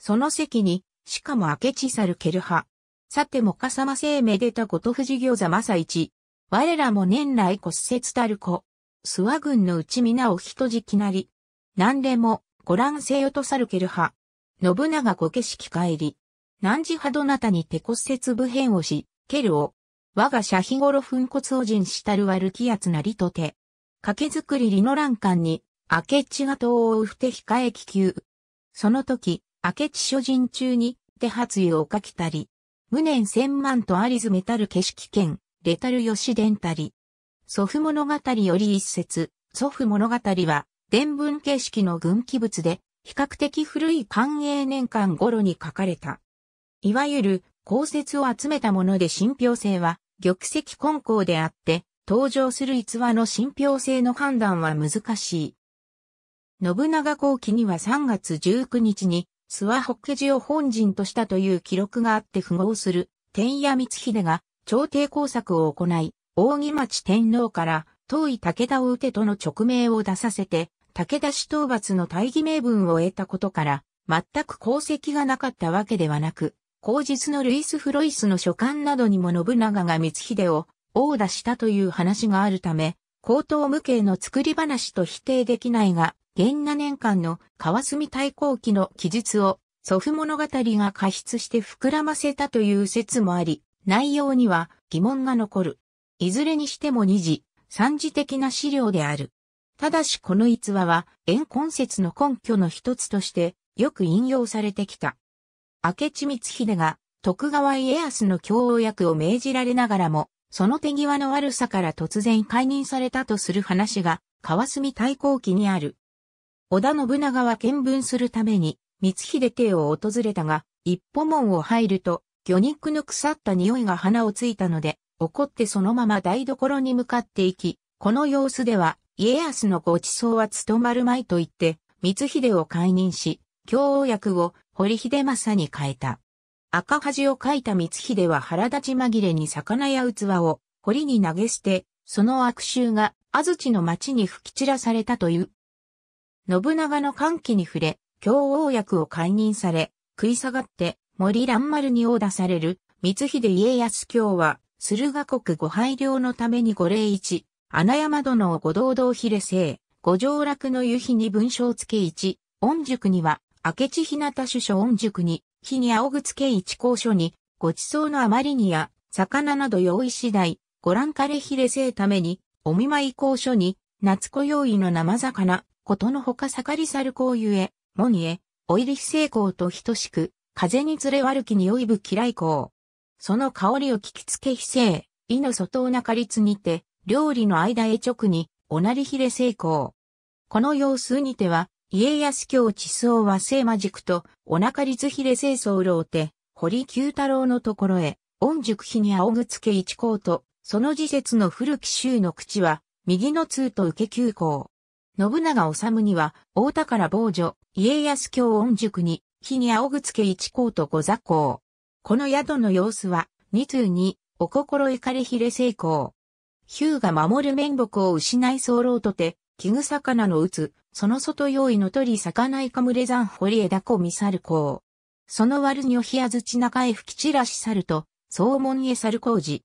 その席に、しかも明智猿ケルハ。さてもかさませいめでたごと富士餃子正一。我らも年来骨折たる子。諏訪郡のうち皆お人じきなり、何でも、ご覧せよとさるける派。信長こ景色帰り。何時派どなたにて骨折部変をし、けるを。我が社日頃粉骨を人したる悪気やつなりとて。掛けづくりりの欄干に、明智が遠をふて控え気球。その時、明智諸人中に、手発油をかきたり。無念千万とありずめたる景色剣、レタル吉伝たり。祖父物語より一節、祖父物語は、伝文形式の軍記物で、比較的古い寛永年間頃に書かれた。いわゆる公説を集めたもので信憑性は玉石根項であって、登場する逸話の信憑性の判断は難しい。信長後期には3月19日に、諏訪北家寺を本陣としたという記録があって符号する、天野光秀が朝廷工作を行い、大木町天皇から、遠い武田を打てとの勅命を出させて、武田氏討伐の大義名分を得たことから、全く功績がなかったわけではなく、後日のルイス・フロイスの書簡などにも信長が光秀を殴打したという話があるため、高等無形の作り話と否定できないが、元那年間の川澄大公記の記述を祖父物語が過失して膨らませたという説もあり、内容には疑問が残る。いずれにしても二次、三次的な資料である。ただしこの逸話は、縁根説の根拠の一つとして、よく引用されてきた。明智光秀が、徳川家康の共応役を命じられながらも、その手際の悪さから突然解任されたとする話が、川澄大閤記にある。織田信長は見分するために、光秀邸を訪れたが、一歩門を入ると、魚肉の腐った匂いが鼻をついたので、怒ってそのまま台所に向かっていき、この様子では、家康のご馳走は務まるまいと言って、光秀を解任し、京王役を堀秀政に変えた。赤恥を書いた光秀は腹立ち紛れに魚や器を堀に投げ捨て、その悪臭が安土の町に吹き散らされたという。信長の歓喜に触れ、京王役を解任され、食い下がって森蘭丸に殴打される光秀家康京は、駿河国ご配領のために御礼一、穴山殿を堂々、ひれせ制、五条楽の湯日に文章付け一、御塾には、明智日向主書御塾に、日に青付け一公書に、ご馳走のあまりにや、魚など用意次第、ご覧かれひれせえために、お見舞い公書に、夏子用意の生魚、ことのほか盛り去る公ゆえ、もにえ、お入り非成功と等しく、風に連れ悪きに酔いぶ嫌い公。その香りを聞きつけ非生、意の外をなかりつにて、料理の間へ直に、おなりひれ成功。この様子にては、家康京地層和聖魔塾と、おなかりずひれ清掃老て、堀九太郎のところへ、御塾日に青ぐつけ一行と、その時節の古き州の口は、右の通と受け休校。信長治には、大田から家康京御塾に、日に青ぐつけ一行と御座行。この宿の様子は、二通に、お心いかれひれ成功。ヒューが守る面目を失い候とて、キグ魚の打つ、その外用意の取り魚いかむれざん掘り枝コミサルコウ。その割にょひやずち中へ吹き散らし去ると、総門へ去る工事。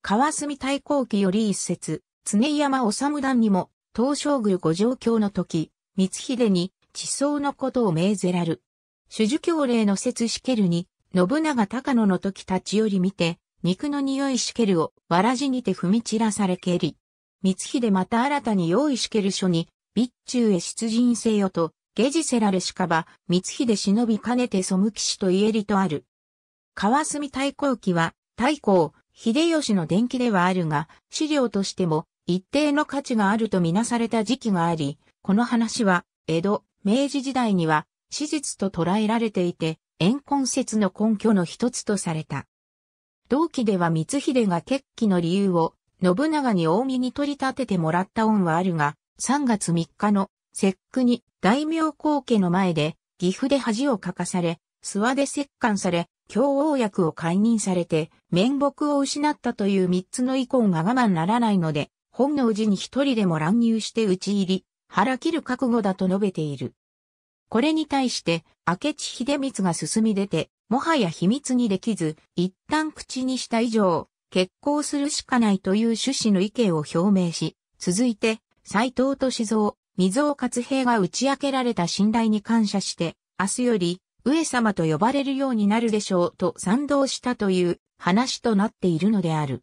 川澄太閤記より一節、常山治段にも、東照宮ご状況の時、光秀に、地層のことを命ぜらる。主樹教令の説しけるに、信長高野の時立ち寄り見て、肉の匂いしけるをわらじにて踏み散らされけり。光秀また新たに用意しける書に、備中へ出陣せよと、下地せられしかば、光秀忍びかねて背きしと言えりとある。川澄太閤記は、太閤、秀吉の伝記ではあるが、資料としても一定の価値があるとみなされた時期があり、この話は、江戸、明治時代には、史実と捉えられていて、怨恨説の根拠の一つとされた。同期では光秀が決起の理由を、信長に大見に取り立ててもらった恩はあるが、3月3日の節句に大名皇家の前で、岐阜で恥をかかされ、諏訪で折檻され、京王役を解任されて、面目を失ったという3つの遺恨が我慢ならないので、本能寺に一人でも乱入して討ち入り、腹切る覚悟だと述べている。これに対して、明智秀光が進み出て、もはや秘密にできず、一旦口にした以上、結婚するしかないという趣旨の意見を表明し、続いて、斎藤敏蔵、水尾勝平が打ち明けられた信頼に感謝して、明日より、上様と呼ばれるようになるでしょうと賛同したという話となっているのである。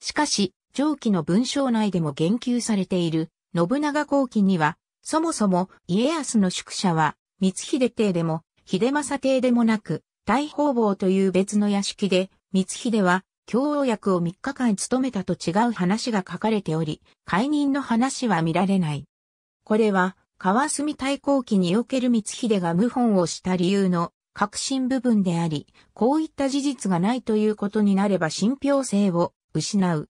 しかし、上記の文章内でも言及されている、信長後期には、そもそも家康の宿舎は、光秀邸でも、秀政邸でもなく、大宝坊という別の屋敷で、光秀は、京王役を3日間務めたと違う話が書かれており、解任の話は見られない。これは、川澄大公期における光秀が謀反をした理由の核心部分であり、こういった事実がないということになれば信憑性を失う。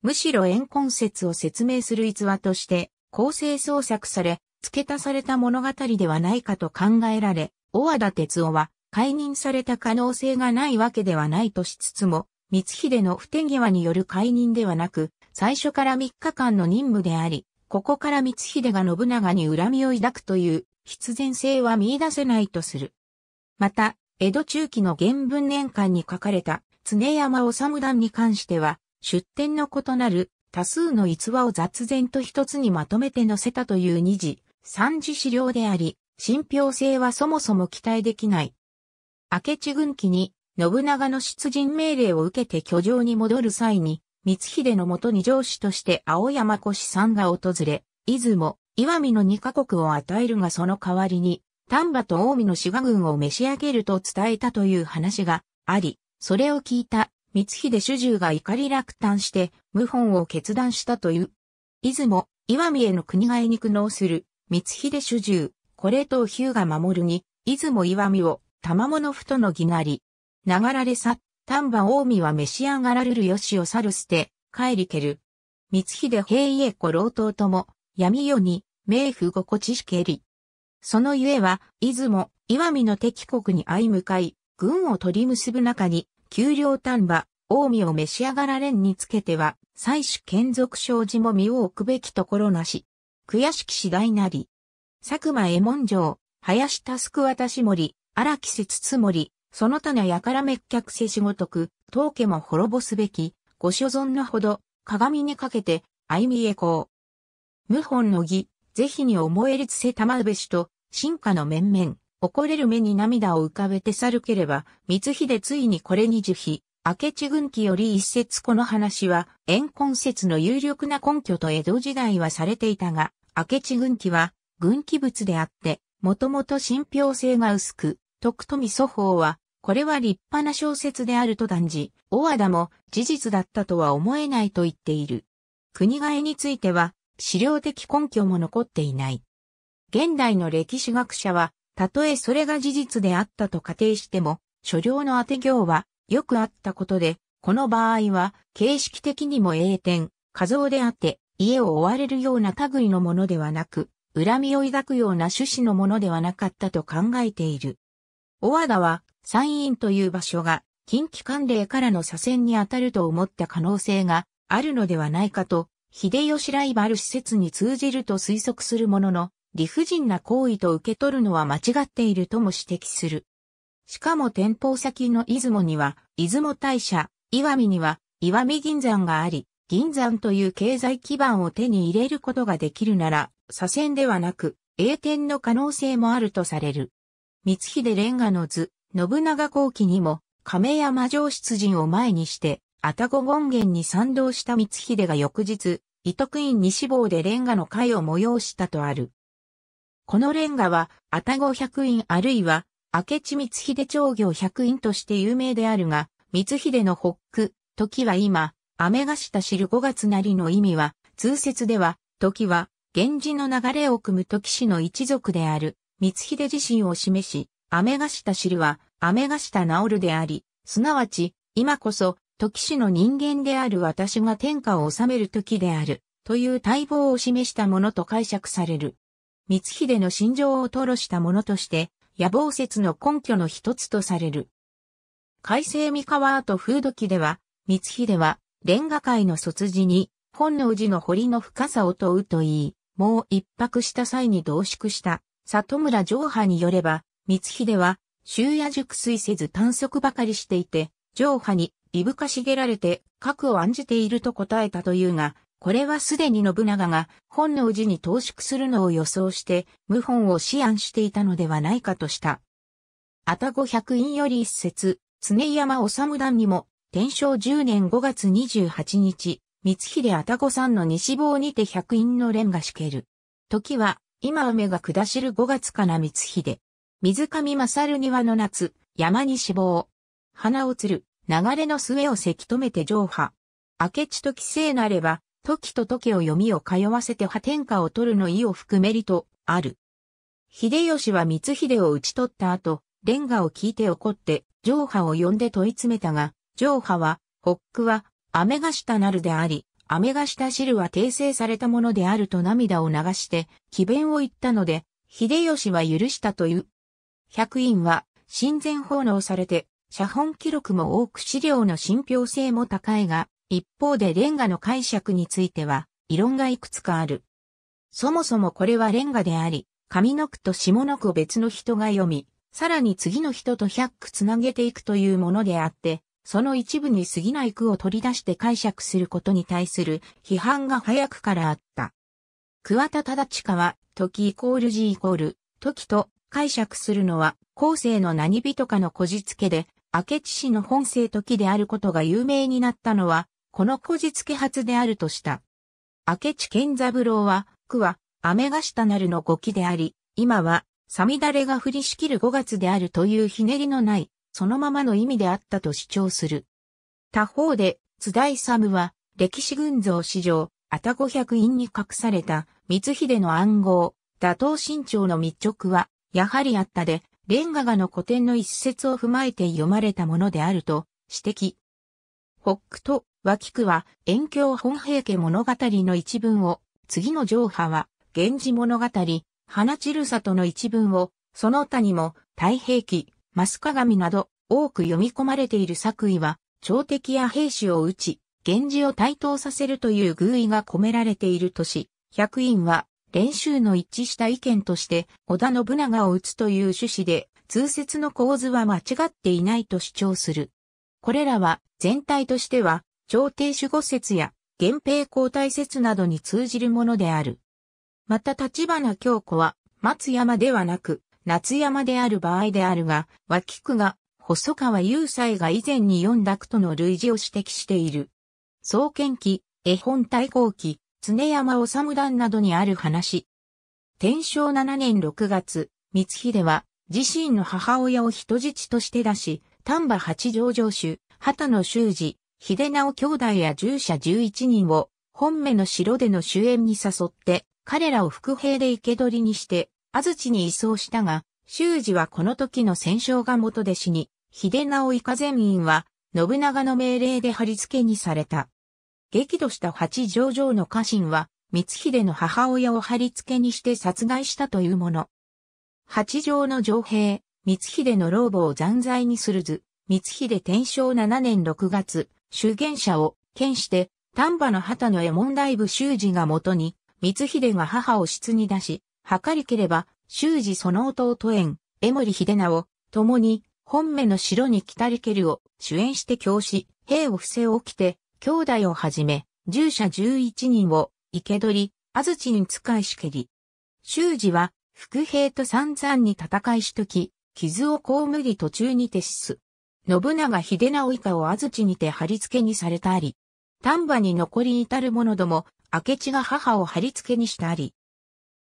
むしろ怨恨説を説明する逸話として構成創作され、付け足された物語ではないかと考えられ、大和田哲夫は解任された可能性がないわけではないとしつつも、光秀の不手際による解任ではなく、最初から3日間の任務であり、ここから光秀が信長に恨みを抱くという必然性は見出せないとする。また、江戸中期の原文年間に書かれた常山治段に関しては、出典の異なる多数の逸話を雑然と一つにまとめて載せたという二次、三次資料であり、信憑性はそもそも期待できない。明智軍機に、信長の出陣命令を受けて居城に戻る際に、光秀のもとに上司として青山越さんが訪れ、出雲、岩見の2カ国を与えるがその代わりに、丹波と近江の志賀軍を召し上げると伝えたという話があり、それを聞いた光秀主従が怒り落胆して、謀反を決断したという。出雲、岩見への国替えに苦悩する、光秀主従、これと日向守るに、出雲岩見を玉物太のぎなり。ながられさ、丹波大海は召し上がられるよしを去る捨て、帰りける。光秀平家子老頭とも、闇夜に、冥府心地しけり。そのゆえは、出雲、岩見の敵国に相向かい、軍を取り結ぶ中に、丘陵丹波、大海を召し上がられんにつけては、祭祀剣属障子も身を置くべきところなし。悔しき次第なり。佐久間江門城、林タスク渡し森、荒木せつもり、その他のやから滅却せしごとく、当家も滅ぼすべき、ご所存のほど、鏡にかけて、歩みえこう。無本の儀、是非に思えりつせたまうべしと、進化の面々、怒れる目に涙を浮かべて去るければ、光秀ついにこれに樹皮、明智軍記より一節この話は、縁婚説の有力な根拠と江戸時代はされていたが、明智軍記は、軍記物であって、もともと信憑性が薄く、徳富祖法は、これは立派な小説であると断じ、大和田も事実だったとは思えないと言っている。国替えについては、資料的根拠も残っていない。現代の歴史学者は、たとえそれが事実であったと仮定しても、所領の当て行は、よくあったことで、この場合は、形式的にも栄転、画像であって、家を追われるような類のものではなく、恨みを抱くような趣旨のものではなかったと考えている。小和田は、山陰という場所が、近畿関連からの左遷にあたると思った可能性があるのではないかと、秀吉ライバル施設に通じると推測するものの、理不尽な行為と受け取るのは間違っているとも指摘する。しかも店舗先の出雲には、出雲大社、岩見には、岩見銀山があり、銀山という経済基盤を手に入れることができるなら、左遷ではなく、栄転の可能性もあるとされる。光秀レンガの図、信長後期にも、亀山城出陣を前にして、愛宕権現に賛同した光秀が翌日、伊徳院西坊でレンガの会を催したとある。このレンガは、愛宕百院あるいは、明智光秀長業百院として有名であるが、光秀の北区、時は今、雨がした知る五月なりの意味は、通説では、時は、源氏の流れを汲む時氏の一族である。光秀自身を示し、雨がした知るは、雨がした治るであり、すなわち、今こそ、時氏の人間である私が天下を治める時である、という待望を示したものと解釈される。光秀の心情を吐露したものとして、野望説の根拠の一つとされる。改正三河と風土記では、光秀は、レンガ界の卒時に、本能寺の堀の深さを問うと言い、もう一泊した際に同宿した里村上派によれば、光秀は、周夜熟睡せず短足ばかりしていて、上派に、いぶかしげられて、核を案じていると答えたというが、これはすでに信長が本能寺に投縮するのを予想して、謀反を思案していたのではないかとした。あたご百院より一節、常山治段にも、天正10年5月28日、光秀あたごさんの西坊にて百院の連がしける。時は、今梅が下しる5月から光秀。水上勝庭の夏、山に死亡。花を釣る、流れの末をせき止めて上波。明智時制なれば、時と時を読みを通わせて破天下を取るの意を含めりと、ある。秀吉は光秀を討ち取った後、レンガを聞いて怒って、上波を呼んで問い詰めたが、上波は、北区は、雨が下なるであり、雨がした汁は訂正されたものであると涙を流して、奇弁を言ったので、秀吉は許したという。百院は、親善奉納されて、写本記録も多く資料の信憑性も高いが、一方でレンガの解釈については、異論がいくつかある。そもそもこれはレンガであり、上の句と下の句を別の人が読み、さらに次の人と百句つなげていくというものであって、その一部に過ぎない句を取り出して解釈することに対する批判が早くからあった。桑田忠近は、時イコール G イコール、時と解釈するのは、後世の何人かのこじつけで、明智氏の本性時であることが有名になったのは、このこじつけ発であるとした。明智健三郎は、句は、雨がしたなるの語気であり、今は、サミだれが降りしきる5月であるというひねりのない、そのままの意味であったと主張する。他方で、津田ムは、歴史群像史上、あた5百0院に隠された、光秀の暗号、打倒新潮の密直は、やはりあったで、レンガ画の古典の一節を踏まえて読まれたものであると指摘。北区と脇区は遠京本平家物語の一文を、次の上派は源氏物語、花散る里の一文を、その他にも太平記、マス鏡など多く読み込まれている作為は、朝敵や兵士を撃ち、源氏を対等させるという偶意が込められているとし、百院は練習の一致した意見として織田信長を撃つという趣旨で、通説の構図は間違っていないと主張する。これらは全体としては、朝廷守護説や源平交代説などに通じるものである。また立花京子は松山ではなく夏山である場合であるが、脇区が、細川雄斎が以前に読んだ句との類似を指摘している。創建記、絵本対抗記、常山治段などにある話。天正7年6月、光秀は、自身の母親を人質として出し、丹波八条城主、畑野修二、秀直兄弟や従者11人を、本目の城での主演に誘って、彼らを副兵で生け捕りにして、安土に移送したが、修二はこの時の戦勝が元弟子に、秀直以下全員は、信長の命令で貼り付けにされた。激怒した八条城の家臣は、光秀の母親を貼り付けにして殺害したというもの。八条の城兵、光秀の老母を残罪にするず、光秀天正7年6月、修験者を、剣して、丹波の旗の絵門部修二が元に、光秀が母を質に出し、計りければ、修二その弟園、江森秀直、共に、本目の城に来たりけるを主演して教師、兵を伏せを起きて、兄弟をはじめ、従者11人を、生け捕り、安土に使いしけり。修二は、副兵と散々に戦いしとき、傷をこむり途中に死す。信長秀直以下を安土にて貼り付けにされたあり。丹波に残り至る者ども、明智が母を貼り付けにしたあり。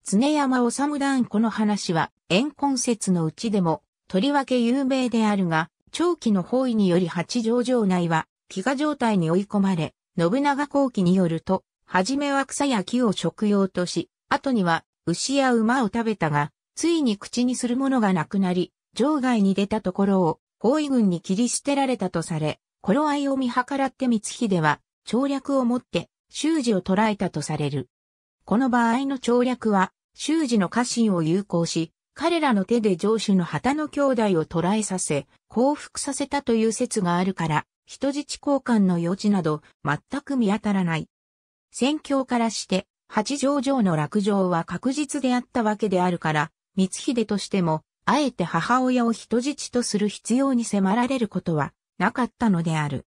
常山治断この話は、縁恨説のうちでも、とりわけ有名であるが、長期の包囲により八条城内は、飢餓状態に追い込まれ、信長後期によると、はじめは草や木を食用とし、後には牛や馬を食べたが、ついに口にするものがなくなり、城外に出たところを包囲軍に切り捨てられたとされ、頃合いを見計らって光秀は、調略をもって、修士を捕らえたとされる。この場合の調略は、修士の家臣を友好し、彼らの手で上司の旗の兄弟を捕らえさせ、降伏させたという説があるから、人質交換の余地など全く見当たらない。戦況からして、八条城の落城は確実であったわけであるから、光秀としても、あえて母親を人質とする必要に迫られることはなかったのである。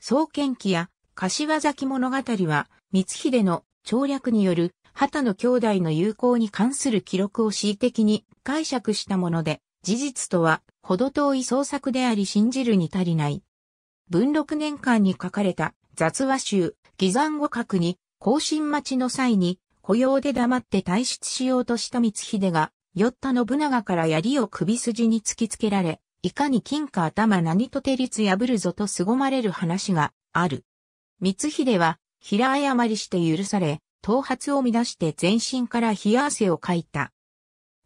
創建記や柏崎物語は、光秀の調略による旗の兄弟の友好に関する記録を恣意的に解釈したもので、事実とは、ほど遠い創作であり信じるに足りない。文禄年間に書かれた雑話集、偽山語角に、更新待ちの際に、雇用で黙って退出しようとした光秀が、酔った信長から槍を首筋に突きつけられ、いかに金貨頭何と手律破るぞと凄まれる話がある。光秀は平誤りして許され、頭髪を乱して全身から冷や汗をかいた。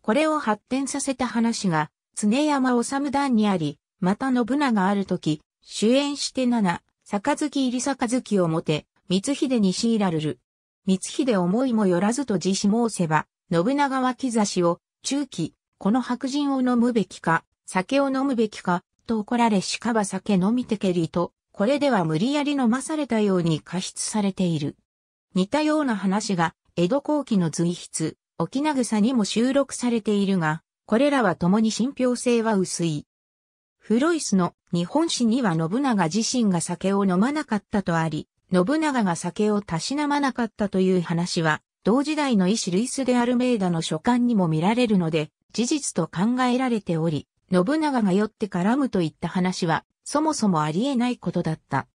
これを発展させた話が、常山治段にあり、また信長ある時、主演して七、月入り月をもて、光秀に強いられる。光秀思いもよらずと自死申せば、信長は兆しを、中期、この白人を飲むべきか、酒を飲むべきか、と怒られしかば酒飲みてけりと、これでは無理やり飲まされたように過失されている。似たような話が、江戸後期の随筆、沖名草にも収録されているが、これらは共に信憑性は薄い。フロイスの日本史には信長自身が酒を飲まなかったとあり、信長が酒をたしなまなかったという話は、同時代の医師ルイス・デ・アルメイダの書簡にも見られるので、事実と考えられており、信長が酔って絡むといった話は、そもそもありえないことだった。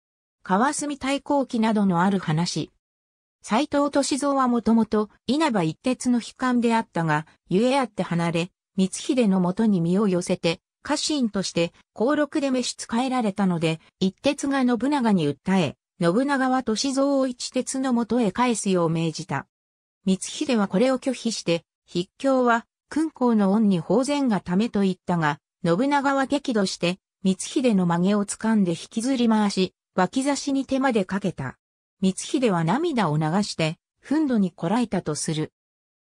川澄対抗期などのある話。斎藤敏蔵はもともと稲葉一徹の悲観であったが、ゆえあって離れ、光秀のもとに身を寄せて、家臣として公録で召し使えられたので、一徹が信長に訴え、信長は敏蔵を一徹のもとへ返すよう命じた。光秀はこれを拒否して、筆教は、勲功の恩に法然がためと言ったが、信長は激怒して、光秀の曲げを掴んで引きずり回し、脇差しに手までかけた。光秀は涙を流して、憤怒にこらえたとする。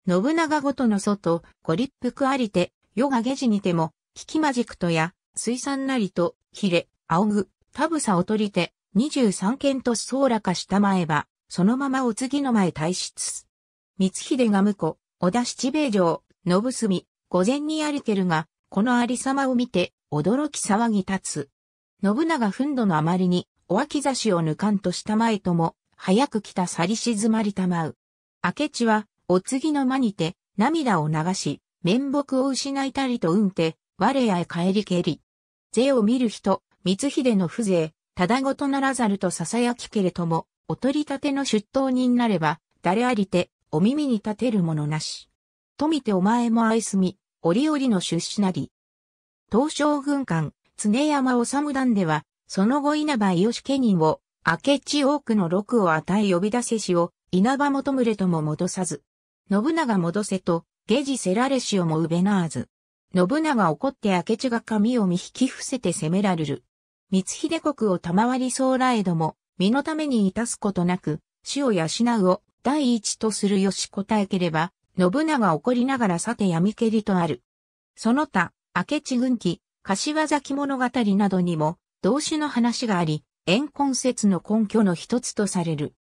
信長ごとの外、ご立腹ありて、夜が下地にても、聞きまじくとや、水産なりと、ひれ、仰ぐ、たぶさを取りて、二十三軒と総らかしたまえば、そのままお次の前退出。光秀が婿、小田七兵衛城、信澄、御前にありけるが、このありさまを見て、驚き騒ぎ立つ。信長憤怒のあまりに、お脇差しを抜かんとしたまえとも、早く来た去り静まりたまう。明智は、お次の間にて、涙を流し、面目を失いたりとうんて、我やへ帰りけり。税を見る人、光秀の風情、ただごとならざると囁きけれども、お取り立ての出頭人なれば、誰ありて、お耳に立てるものなし。と見てお前も愛すみ、折々の出資なり、東照軍艦、常山治団では、その後稲葉義家人を、明智多くの禄を与え呼び出せしを、稲葉元れとも戻さず。信長戻せと、下地せられしをもうべなあず。信長怒って明智が髪を見引き伏せて責められる。光秀国を賜りそうらえども、身のためにいたすことなく、死を養うを第一とするよし答えければ、信長怒りながらさて闇蹴りとある。その他、明智軍記、柏崎物語などにも同種の話があり、縁婚説の根拠の一つとされる。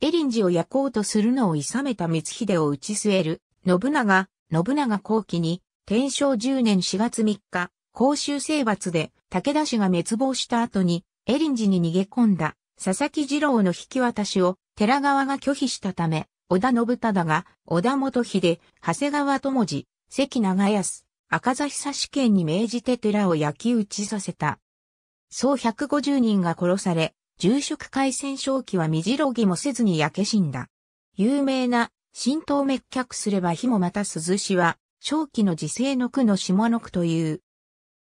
エリンジを焼こうとするのをさめた光秀を打ち据える、信長、信長後期に、天正10年4月3日、公衆征伐で武田氏が滅亡した後に、エリンジに逃げ込んだ、佐々木二郎の引き渡しを寺川が拒否したため、織田信忠が、織田元秀、長谷川智次、関長安、赤座久試験に命じて寺を焼き打ちさせた。総150人が殺され、住職海戦正気は身じろぎもせずに焼け死んだ。有名な、神道滅却すれば火もまた涼しは、正気の自生の句の下の句という。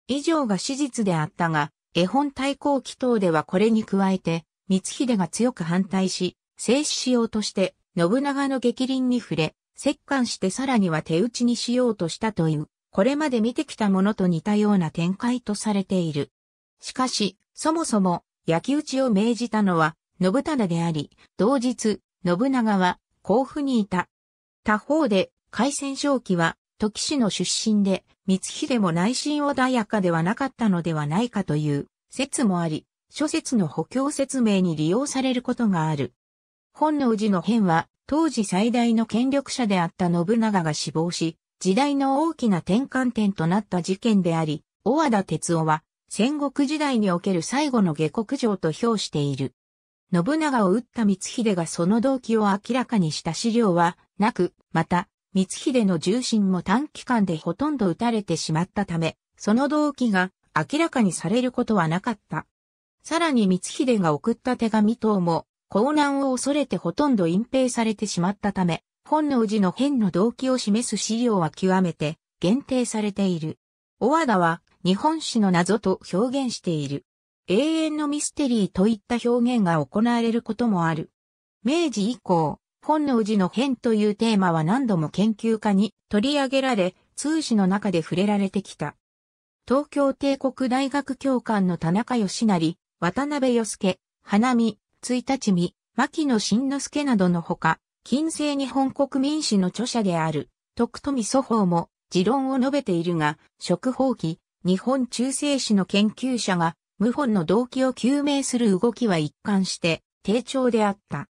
以上が史実であったが、絵本対抗祈祷ではこれに加えて、光秀が強く反対し、静止しようとして、信長の激鱗に触れ、折檻してさらには手打ちにしようとしたという。これまで見てきたものと似たような展開とされている。しかし、そもそも、焼き討ちを命じたのは、信忠であり、同日、信長は、甲府にいた。他方で、海戦正期は、時氏の出身で、光秀も内心穏やかではなかったのではないかという説もあり、諸説の補強説明に利用されることがある。本能寺の変は、当時最大の権力者であった信長が死亡し、時代の大きな転換点となった事件であり、小和田哲夫は戦国時代における最後の下国上と評している。信長を撃った光秀がその動機を明らかにした資料はなく、また、光秀の重心も短期間でほとんど撃たれてしまったため、その動機が明らかにされることはなかった。さらに光秀が送った手紙等も、高難を恐れてほとんど隠蔽されてしまったため、本能寺の変の動機を示す資料は極めて限定されている。小和田は日本史の謎と表現している。永遠のミステリーといった表現が行われることもある。明治以降、本能寺の変というテーマは何度も研究家に取り上げられ、通史の中で触れられてきた。東京帝国大学教官の田中義成、渡辺義介、花見、た日見、牧野慎之介などのほか、近世日本国民史の著者である、徳富祖法も、持論を述べているが、食法記、日本中世史の研究者が、謀反の動機を究明する動きは一貫して、低調であった。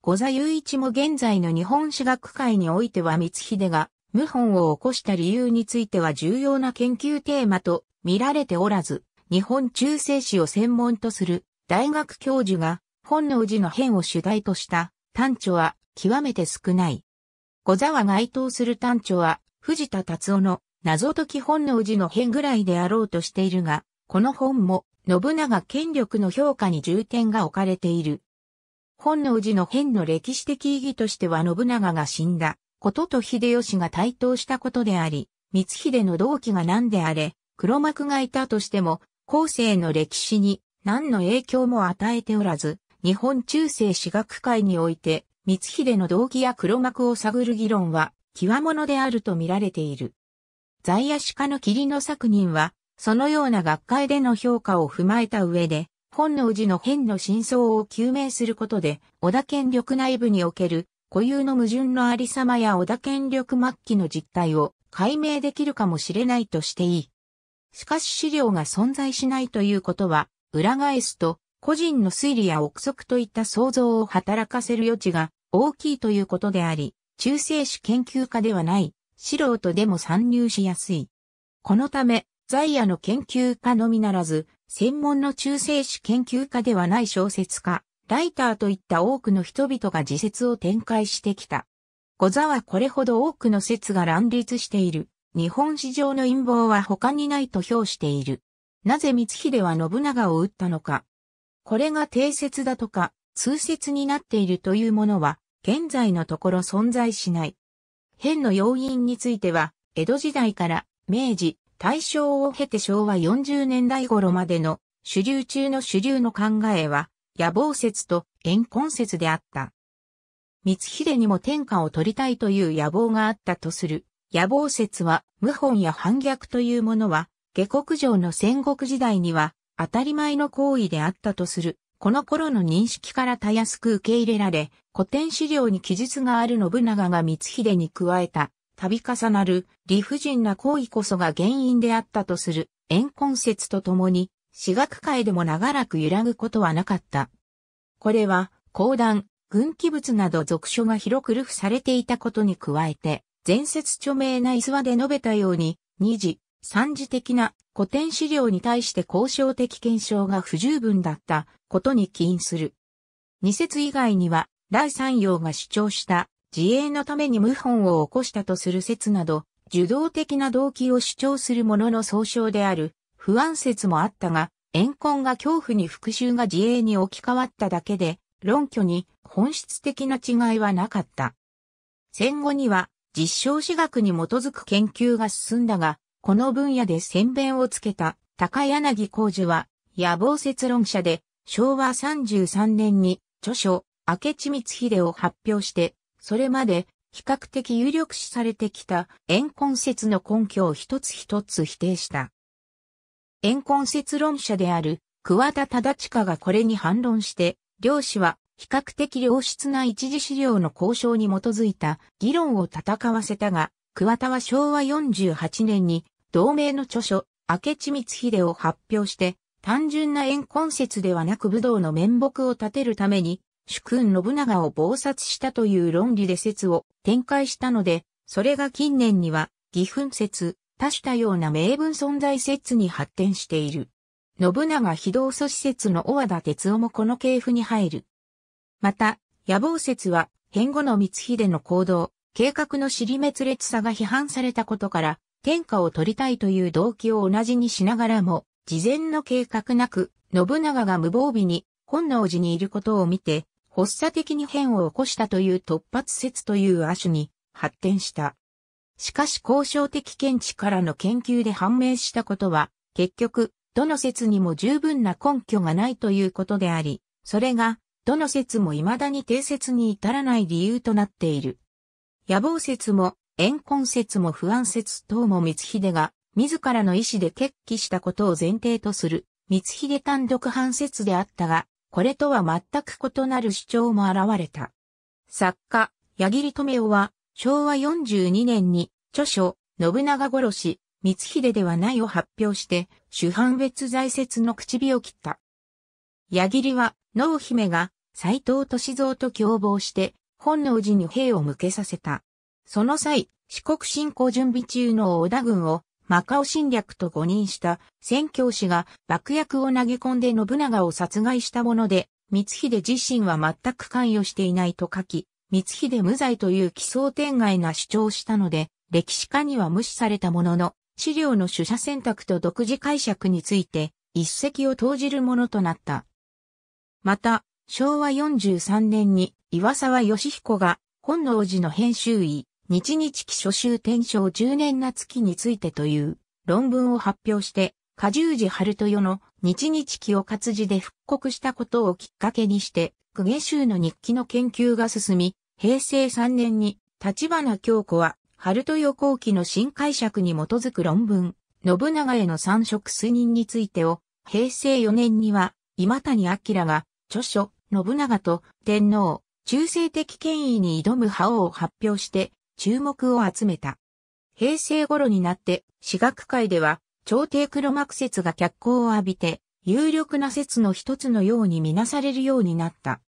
小座雄一も現在の日本史学会においては光秀が、謀反を起こした理由については重要な研究テーマと見られておらず、日本中世史を専門とする大学教授が、本能寺の変を主題とした、短著は極めて少ない。小沢が愛当する短調は、藤田達夫の謎解き本能寺の変ぐらいであろうとしているが、この本も信長権力の評価に重点が置かれている。本能寺の変の歴史的意義としては信長が死んだことと秀吉が対等したことであり、光秀の同期が何であれ、黒幕がいたとしても、後世の歴史に何の影響も与えておらず、日本中世史学界において光秀の動機や黒幕を探る議論は、極物であると見られている。在野鹿の霧の作人は、そのような学会での評価を踏まえた上で、本能寺の変の真相を究明することで、織田権力内部における固有の矛盾のありさまや織田権力末期の実態を解明できるかもしれないとしていい。しかし資料が存在しないということは、裏返すと、個人の推理や憶測といった想像を働かせる余地が大きいということであり、中世子研究家ではない、素人でも参入しやすい。このため、在野の研究家のみならず、専門の中世子研究家ではない小説家、ライターといった多くの人々が自説を展開してきた。小座はこれほど多くの説が乱立している。日本史上の陰謀は他にないと評している。なぜ光秀は信長を撃ったのか。これが定説だとか、通説になっているというものは、現在のところ存在しない。変の要因については、江戸時代から明治、大正を経て昭和40年代頃までの主流中の主流の考えは、野望説と縁婚説であった。光秀にも天下を取りたいという野望があったとする。野望説は、謀反や反逆というものは、下国上の戦国時代には、当たり前の行為であったとする。この頃の認識からたやすく受け入れられ、古典資料に記述がある信長が光秀に加えた、度重なる理不尽な行為こそが原因であったとする、怨恨説とともに、私学界でも長らく揺らぐことはなかった。これは、講談、軍記物など俗書が広く流布されていたことに加えて、前説著名な逸話で述べたように、二次、三次的な古典資料に対して交渉的検証が不十分だったことに起因する。二説以外には、第三要が主張した自衛のために謀反を起こしたとする説など、受動的な動機を主張する者の総称である不安説もあったが、怨恨が恐怖に復讐が自衛に置き換わっただけで、論拠に本質的な違いはなかった。戦後には実証史学に基づく研究が進んだが、この分野で宣弁をつけた高柳浩二は野望説論者で昭和33年に著書明智光秀を発表して、それまで比較的有力視されてきた円根説の根拠を一つ一つ否定した。円根説論者である桑田忠親がこれに反論して、両氏は比較的良質な一次資料の交渉に基づいた議論を戦わせたが、桑田は昭和48年に同名の著書、明智光秀を発表して、単純な縁婚説ではなく武道の面目を立てるために、主君信長を謀殺したという論理で説を展開したので、それが近年には、義憤説、多種多様な名分存在説に発展している。信長非道祖施設の小和田哲夫もこの系譜に入る。また、野望説は、変後の光秀の行動、計画の尻滅裂さが批判されたことから、天下を取りたいという動機を同じにしながらも、事前の計画なく、信長が無防備に本能寺にいることを見て、発作的に変を起こしたという突発説という亜種に発展した。しかし交渉的見地からの研究で判明したことは、結局、どの説にも十分な根拠がないということであり、それが、どの説も未だに定説に至らない理由となっている。野望説も、怨恨説も不安説等も光秀が、自らの意思で決起したことを前提とする、光秀単独反説であったが、これとは全く異なる主張も現れた。作家、矢切留夫は、昭和42年に、著書、信長殺し、光秀ではないを発表して、主犯別在説の唇を切った。矢切は、能姫が、斎藤敏三と共謀して、本能寺に兵を向けさせた。その際、四国侵攻準備中の織田軍をマカオ侵略と誤認した宣教師が爆薬を投げ込んで信長を殺害したもので、光秀自身は全く関与していないと書き、光秀無罪という奇想天外な主張をしたので、歴史家には無視されたものの、資料の取捨選択と独自解釈について、一石を投じるものとなった。また、昭和43年に岩沢義彦が本能寺の編集医、日日記初秋天正10年夏期についてという論文を発表して、加重寺春豊の日日記を活字で復刻したことをきっかけにして、久下州の日記の研究が進み、平成3年に立花京子は春豊後期の新解釈に基づく論文、信長への三色数人についてを、平成4年には今谷明が著書、信長と天皇、中性的権威に挑む覇王を発表して、注目を集めた。平成頃になって、私学界では、朝廷黒幕説が脚光を浴びて、有力な説の一つのようにみなされるようになった。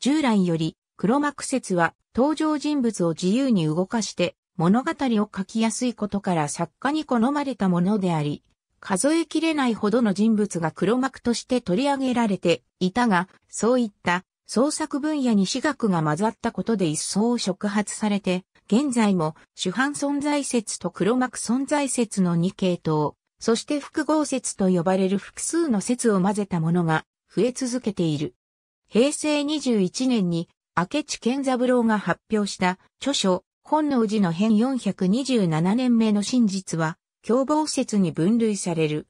従来より、黒幕説は、登場人物を自由に動かして、物語を書きやすいことから作家に好まれたものであり、数えきれないほどの人物が黒幕として取り上げられていたが、そういった創作分野に私学が混ざったことで一層触発されて、現在も主犯存在説と黒幕存在説の2系統、そして複合説と呼ばれる複数の説を混ぜたものが増え続けている。平成21年に明智健三郎が発表した著書本能寺の編427年目の真実は凶暴説に分類される。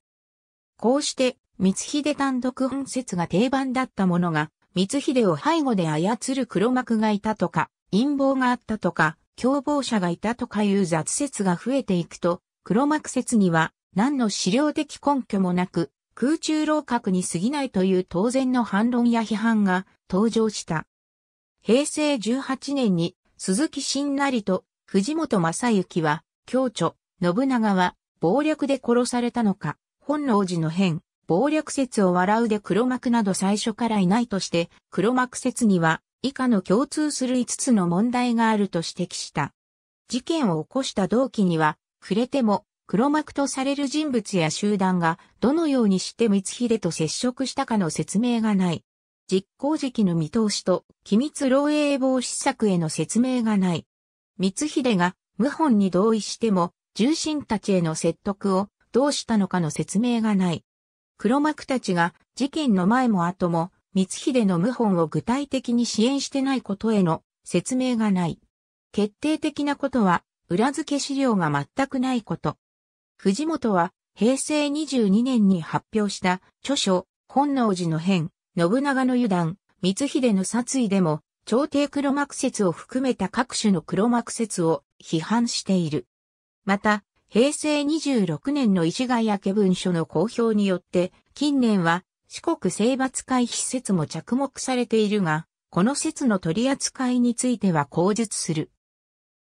こうして光秀単独本説が定番だったものが光秀を背後で操る黒幕がいたとか陰謀があったとか共謀者がいたとかいう雑説が増えていくと、黒幕説には何の資料的根拠もなく、空中楼閣に過ぎないという当然の反論や批判が登場した。平成18年に鈴木新成と藤本正幸は、共著、信長は暴略で殺されたのか、本能寺の変、暴略説を笑うで黒幕など最初からいないとして、黒幕説には以下の共通する5つの問題があると指摘した。事件を起こした動機には、触れても黒幕とされる人物や集団がどのようにして光秀と接触したかの説明がない。実行時期の見通しと機密漏洩防止策への説明がない。光秀が謀反に同意しても重臣たちへの説得をどうしたのかの説明がない。黒幕たちが事件の前も後も光秀の謀反を具体的に支援してないことへの説明がない。決定的なことは、裏付け資料が全くないこと。藤本は、平成22年に発表した著書、本能寺の変、信長の油断、光秀の殺意でも、朝廷黒幕説を含めた各種の黒幕説を批判している。また、平成26年の石貝明文書の公表によって、近年は四国征伐会施説も着目されているが、この説の取り扱いについては口述する。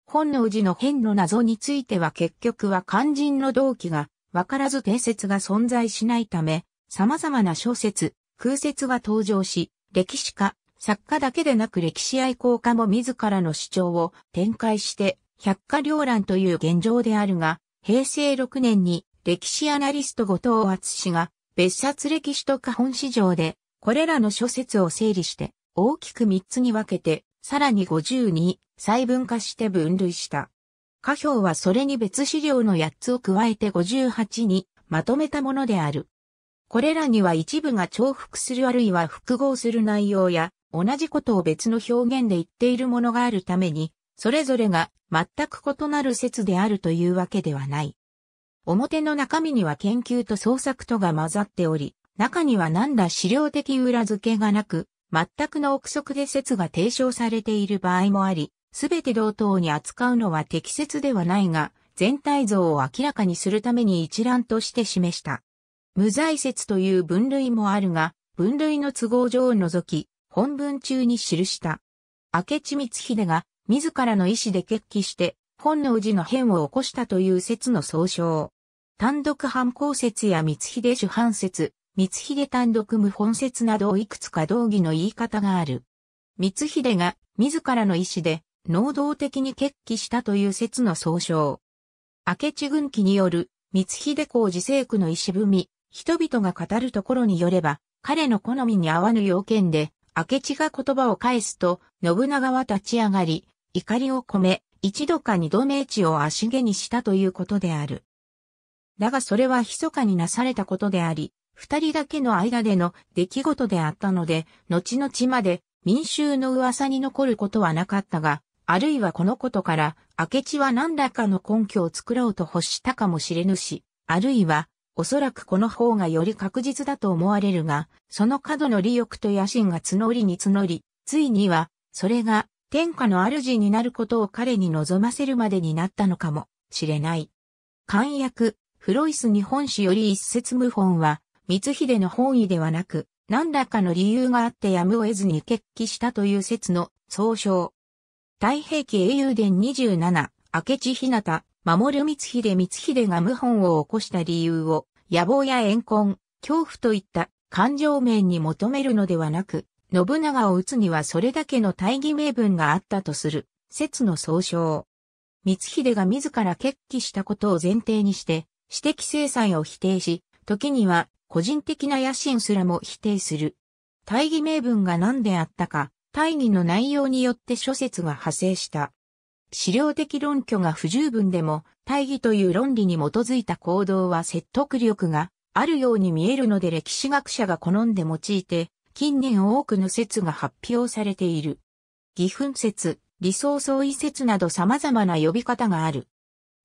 本能寺の変の謎については結局は肝心の動機が分からず定説が存在しないため、様々な小説、空説が登場し、歴史家、作家だけでなく歴史愛好家も自らの主張を展開して百科両覧という現状であるが、平成6年に歴史アナリスト後藤厚氏が別冊歴史と花本史上で、これらの諸説を整理して、大きく3つに分けて、さらに5十に細分化して分類した。花表はそれに別資料の8つを加えて58にまとめたものである。これらには一部が重複するあるいは複合する内容や、同じことを別の表現で言っているものがあるために、それぞれが全く異なる説であるというわけではない。表の中身には研究と創作とが混ざっており、中には何ら資料的裏付けがなく、全くの憶測で説が提唱されている場合もあり、すべて同等に扱うのは適切ではないが、全体像を明らかにするために一覧として示した。無罪説という分類もあるが、分類の都合上を除き、本文中に記した。明智光秀が自らの意思で決起して、本能寺の変を起こしたという説の総称。単独反抗説や光秀主反説、光秀単独無本説などいくつか同義の言い方がある。光秀が自らの意志で能動的に決起したという説の総称。明智軍記による光秀公自政区の石踏み、人々が語るところによれば、彼の好みに合わぬ要件で、明智が言葉を返すと、信長は立ち上がり、怒りを込め、一度か二度命地を足毛にしたということである。だがそれは密かになされたことであり、二人だけの間での出来事であったので、後々まで民衆の噂に残ることはなかったが、あるいはこのことから、明智は何らかの根拠を作ろうと欲したかもしれぬし、あるいは、おそらくこの方がより確実だと思われるが、その過度の利欲と野心が募りに募り、ついには、それが天下の主になることを彼に望ませるまでになったのかもしれない。簡約、フロイス日本史より一説謀反は、光秀の本意ではなく、何らかの理由があってやむを得ずに決起したという説の総称。太平記英雄伝27、明智日向、守る光秀光秀が謀反を起こした理由を、野望や怨恨、恐怖といった感情面に求めるのではなく、信長を討つにはそれだけの大義名分があったとする、説の総称。光秀が自ら決起したことを前提にして、私的制裁を否定し、時には個人的な野心すらも否定する。大義名分が何であったか、大義の内容によって諸説が派生した。資料的論拠が不十分でも、大義という論理に基づいた行動は説得力があるように見えるので歴史学者が好んで用いて、近年多くの説が発表されている。義憤説、理想相違説など様々な呼び方がある。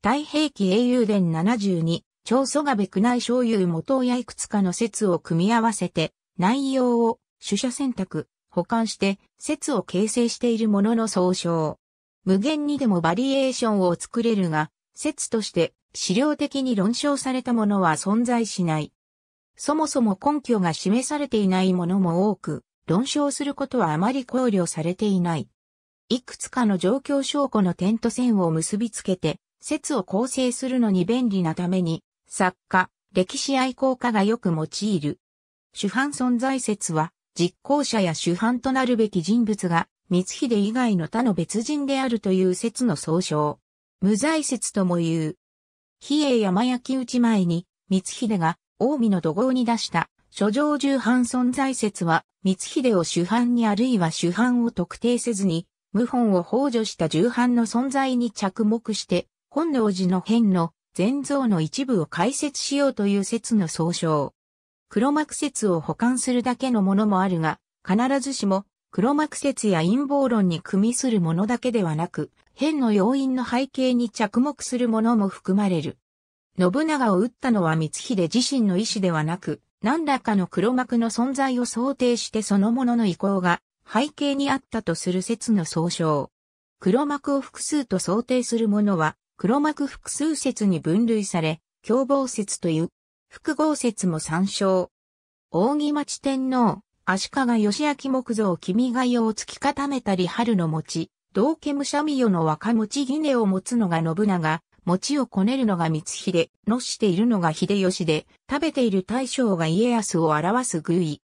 太平記英雄伝72、長蘇我部区内醤油元やいくつかの説を組み合わせて、内容を取捨選択、保管して説を形成しているものの総称。無限にでもバリエーションを作れるが、説として資料的に論証されたものは存在しない。そもそも根拠が示されていないものも多く、論証することはあまり考慮されていない。いくつかの状況証拠の点と線を結びつけて、説を構成するのに便利なために、作家、歴史愛好家がよく用いる。主犯存在説は、実行者や主犯となるべき人物が、光秀以外の他の別人であるという説の総称。無罪説とも言う。比叡山焼き打ち前に、光秀が、近江の土豪に出した、諸上重犯存在説は、光秀を主犯にあるいは主犯を特定せずに、謀反を幇助した重犯の存在に着目して、本能寺の変の全像の一部を解説しようという説の総称。黒幕説を保管するだけのものもあるが、必ずしも黒幕説や陰謀論に組みするものだけではなく、変の要因の背景に着目するものも含まれる。信長を撃ったのは光秀自身の意思ではなく、何らかの黒幕の存在を想定してそのものの意向が背景にあったとする説の総称。黒幕を複数と想定するものは、黒幕複数説に分類され、共謀説という、複合説も参照。大木町天皇、足利義明木造君が代を突き固めたり春の餅、道家武者美代の若餅ギを持つのが信長、餅をこねるのが光秀、のしているのが秀吉で、食べている大将が家康を表す偶意。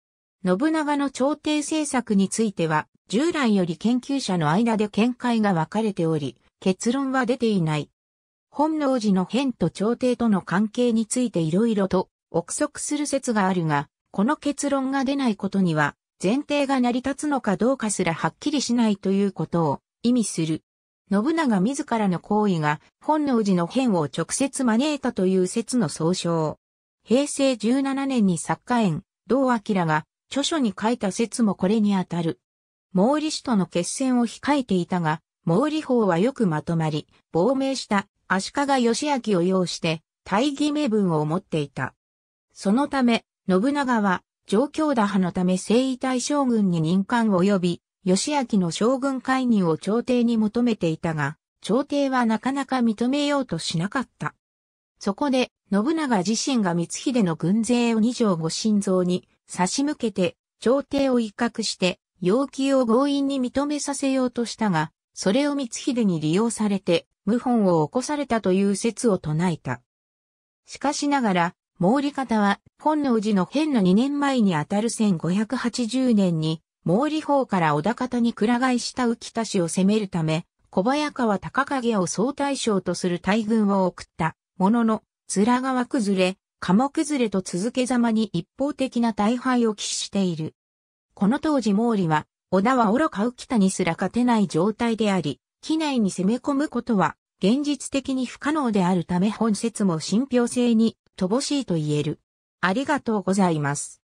信長の朝廷政策については、従来より研究者の間で見解が分かれており、結論は出ていない。本能寺の変と朝廷との関係について色々と憶測する説があるが、この結論が出ないことには、前提が成り立つのかどうかすらはっきりしないということを意味する。信長自らの行為が本能寺の変を直接招いたという説の総称。平成17年に作家園、道明が著書に書いた説もこれにあたる。毛利氏との決戦を控えていたが、毛利法はよくまとまり、亡命した足利義明を擁して大義名分を持っていた。そのため、信長は状況打破のため征夷大将軍に任官を呼び、義明の将軍介入を朝廷に求めていたが、朝廷はなかなか認めようとしなかった。そこで、信長自身が光秀の軍勢を二条御神像に差し向けて、朝廷を威嚇して、要求を強引に認めさせようとしたが、それを光秀に利用されて、謀反を起こされたという説を唱えた。しかしながら、毛利方は、本能寺の変の2年前にあたる1580年に、毛利方から小田方に倉返した浮田氏を攻めるため、小早川高影を総大将とする大軍を送った、ものの、面川崩れ、鴨崩れと続けざまに一方的な大敗を喫している。この当時毛利は、織田は愚か浮田にすら勝てない状態であり、機内に攻め込むことは現実的に不可能であるため本説も信憑性に乏しいと言える。ありがとうございます。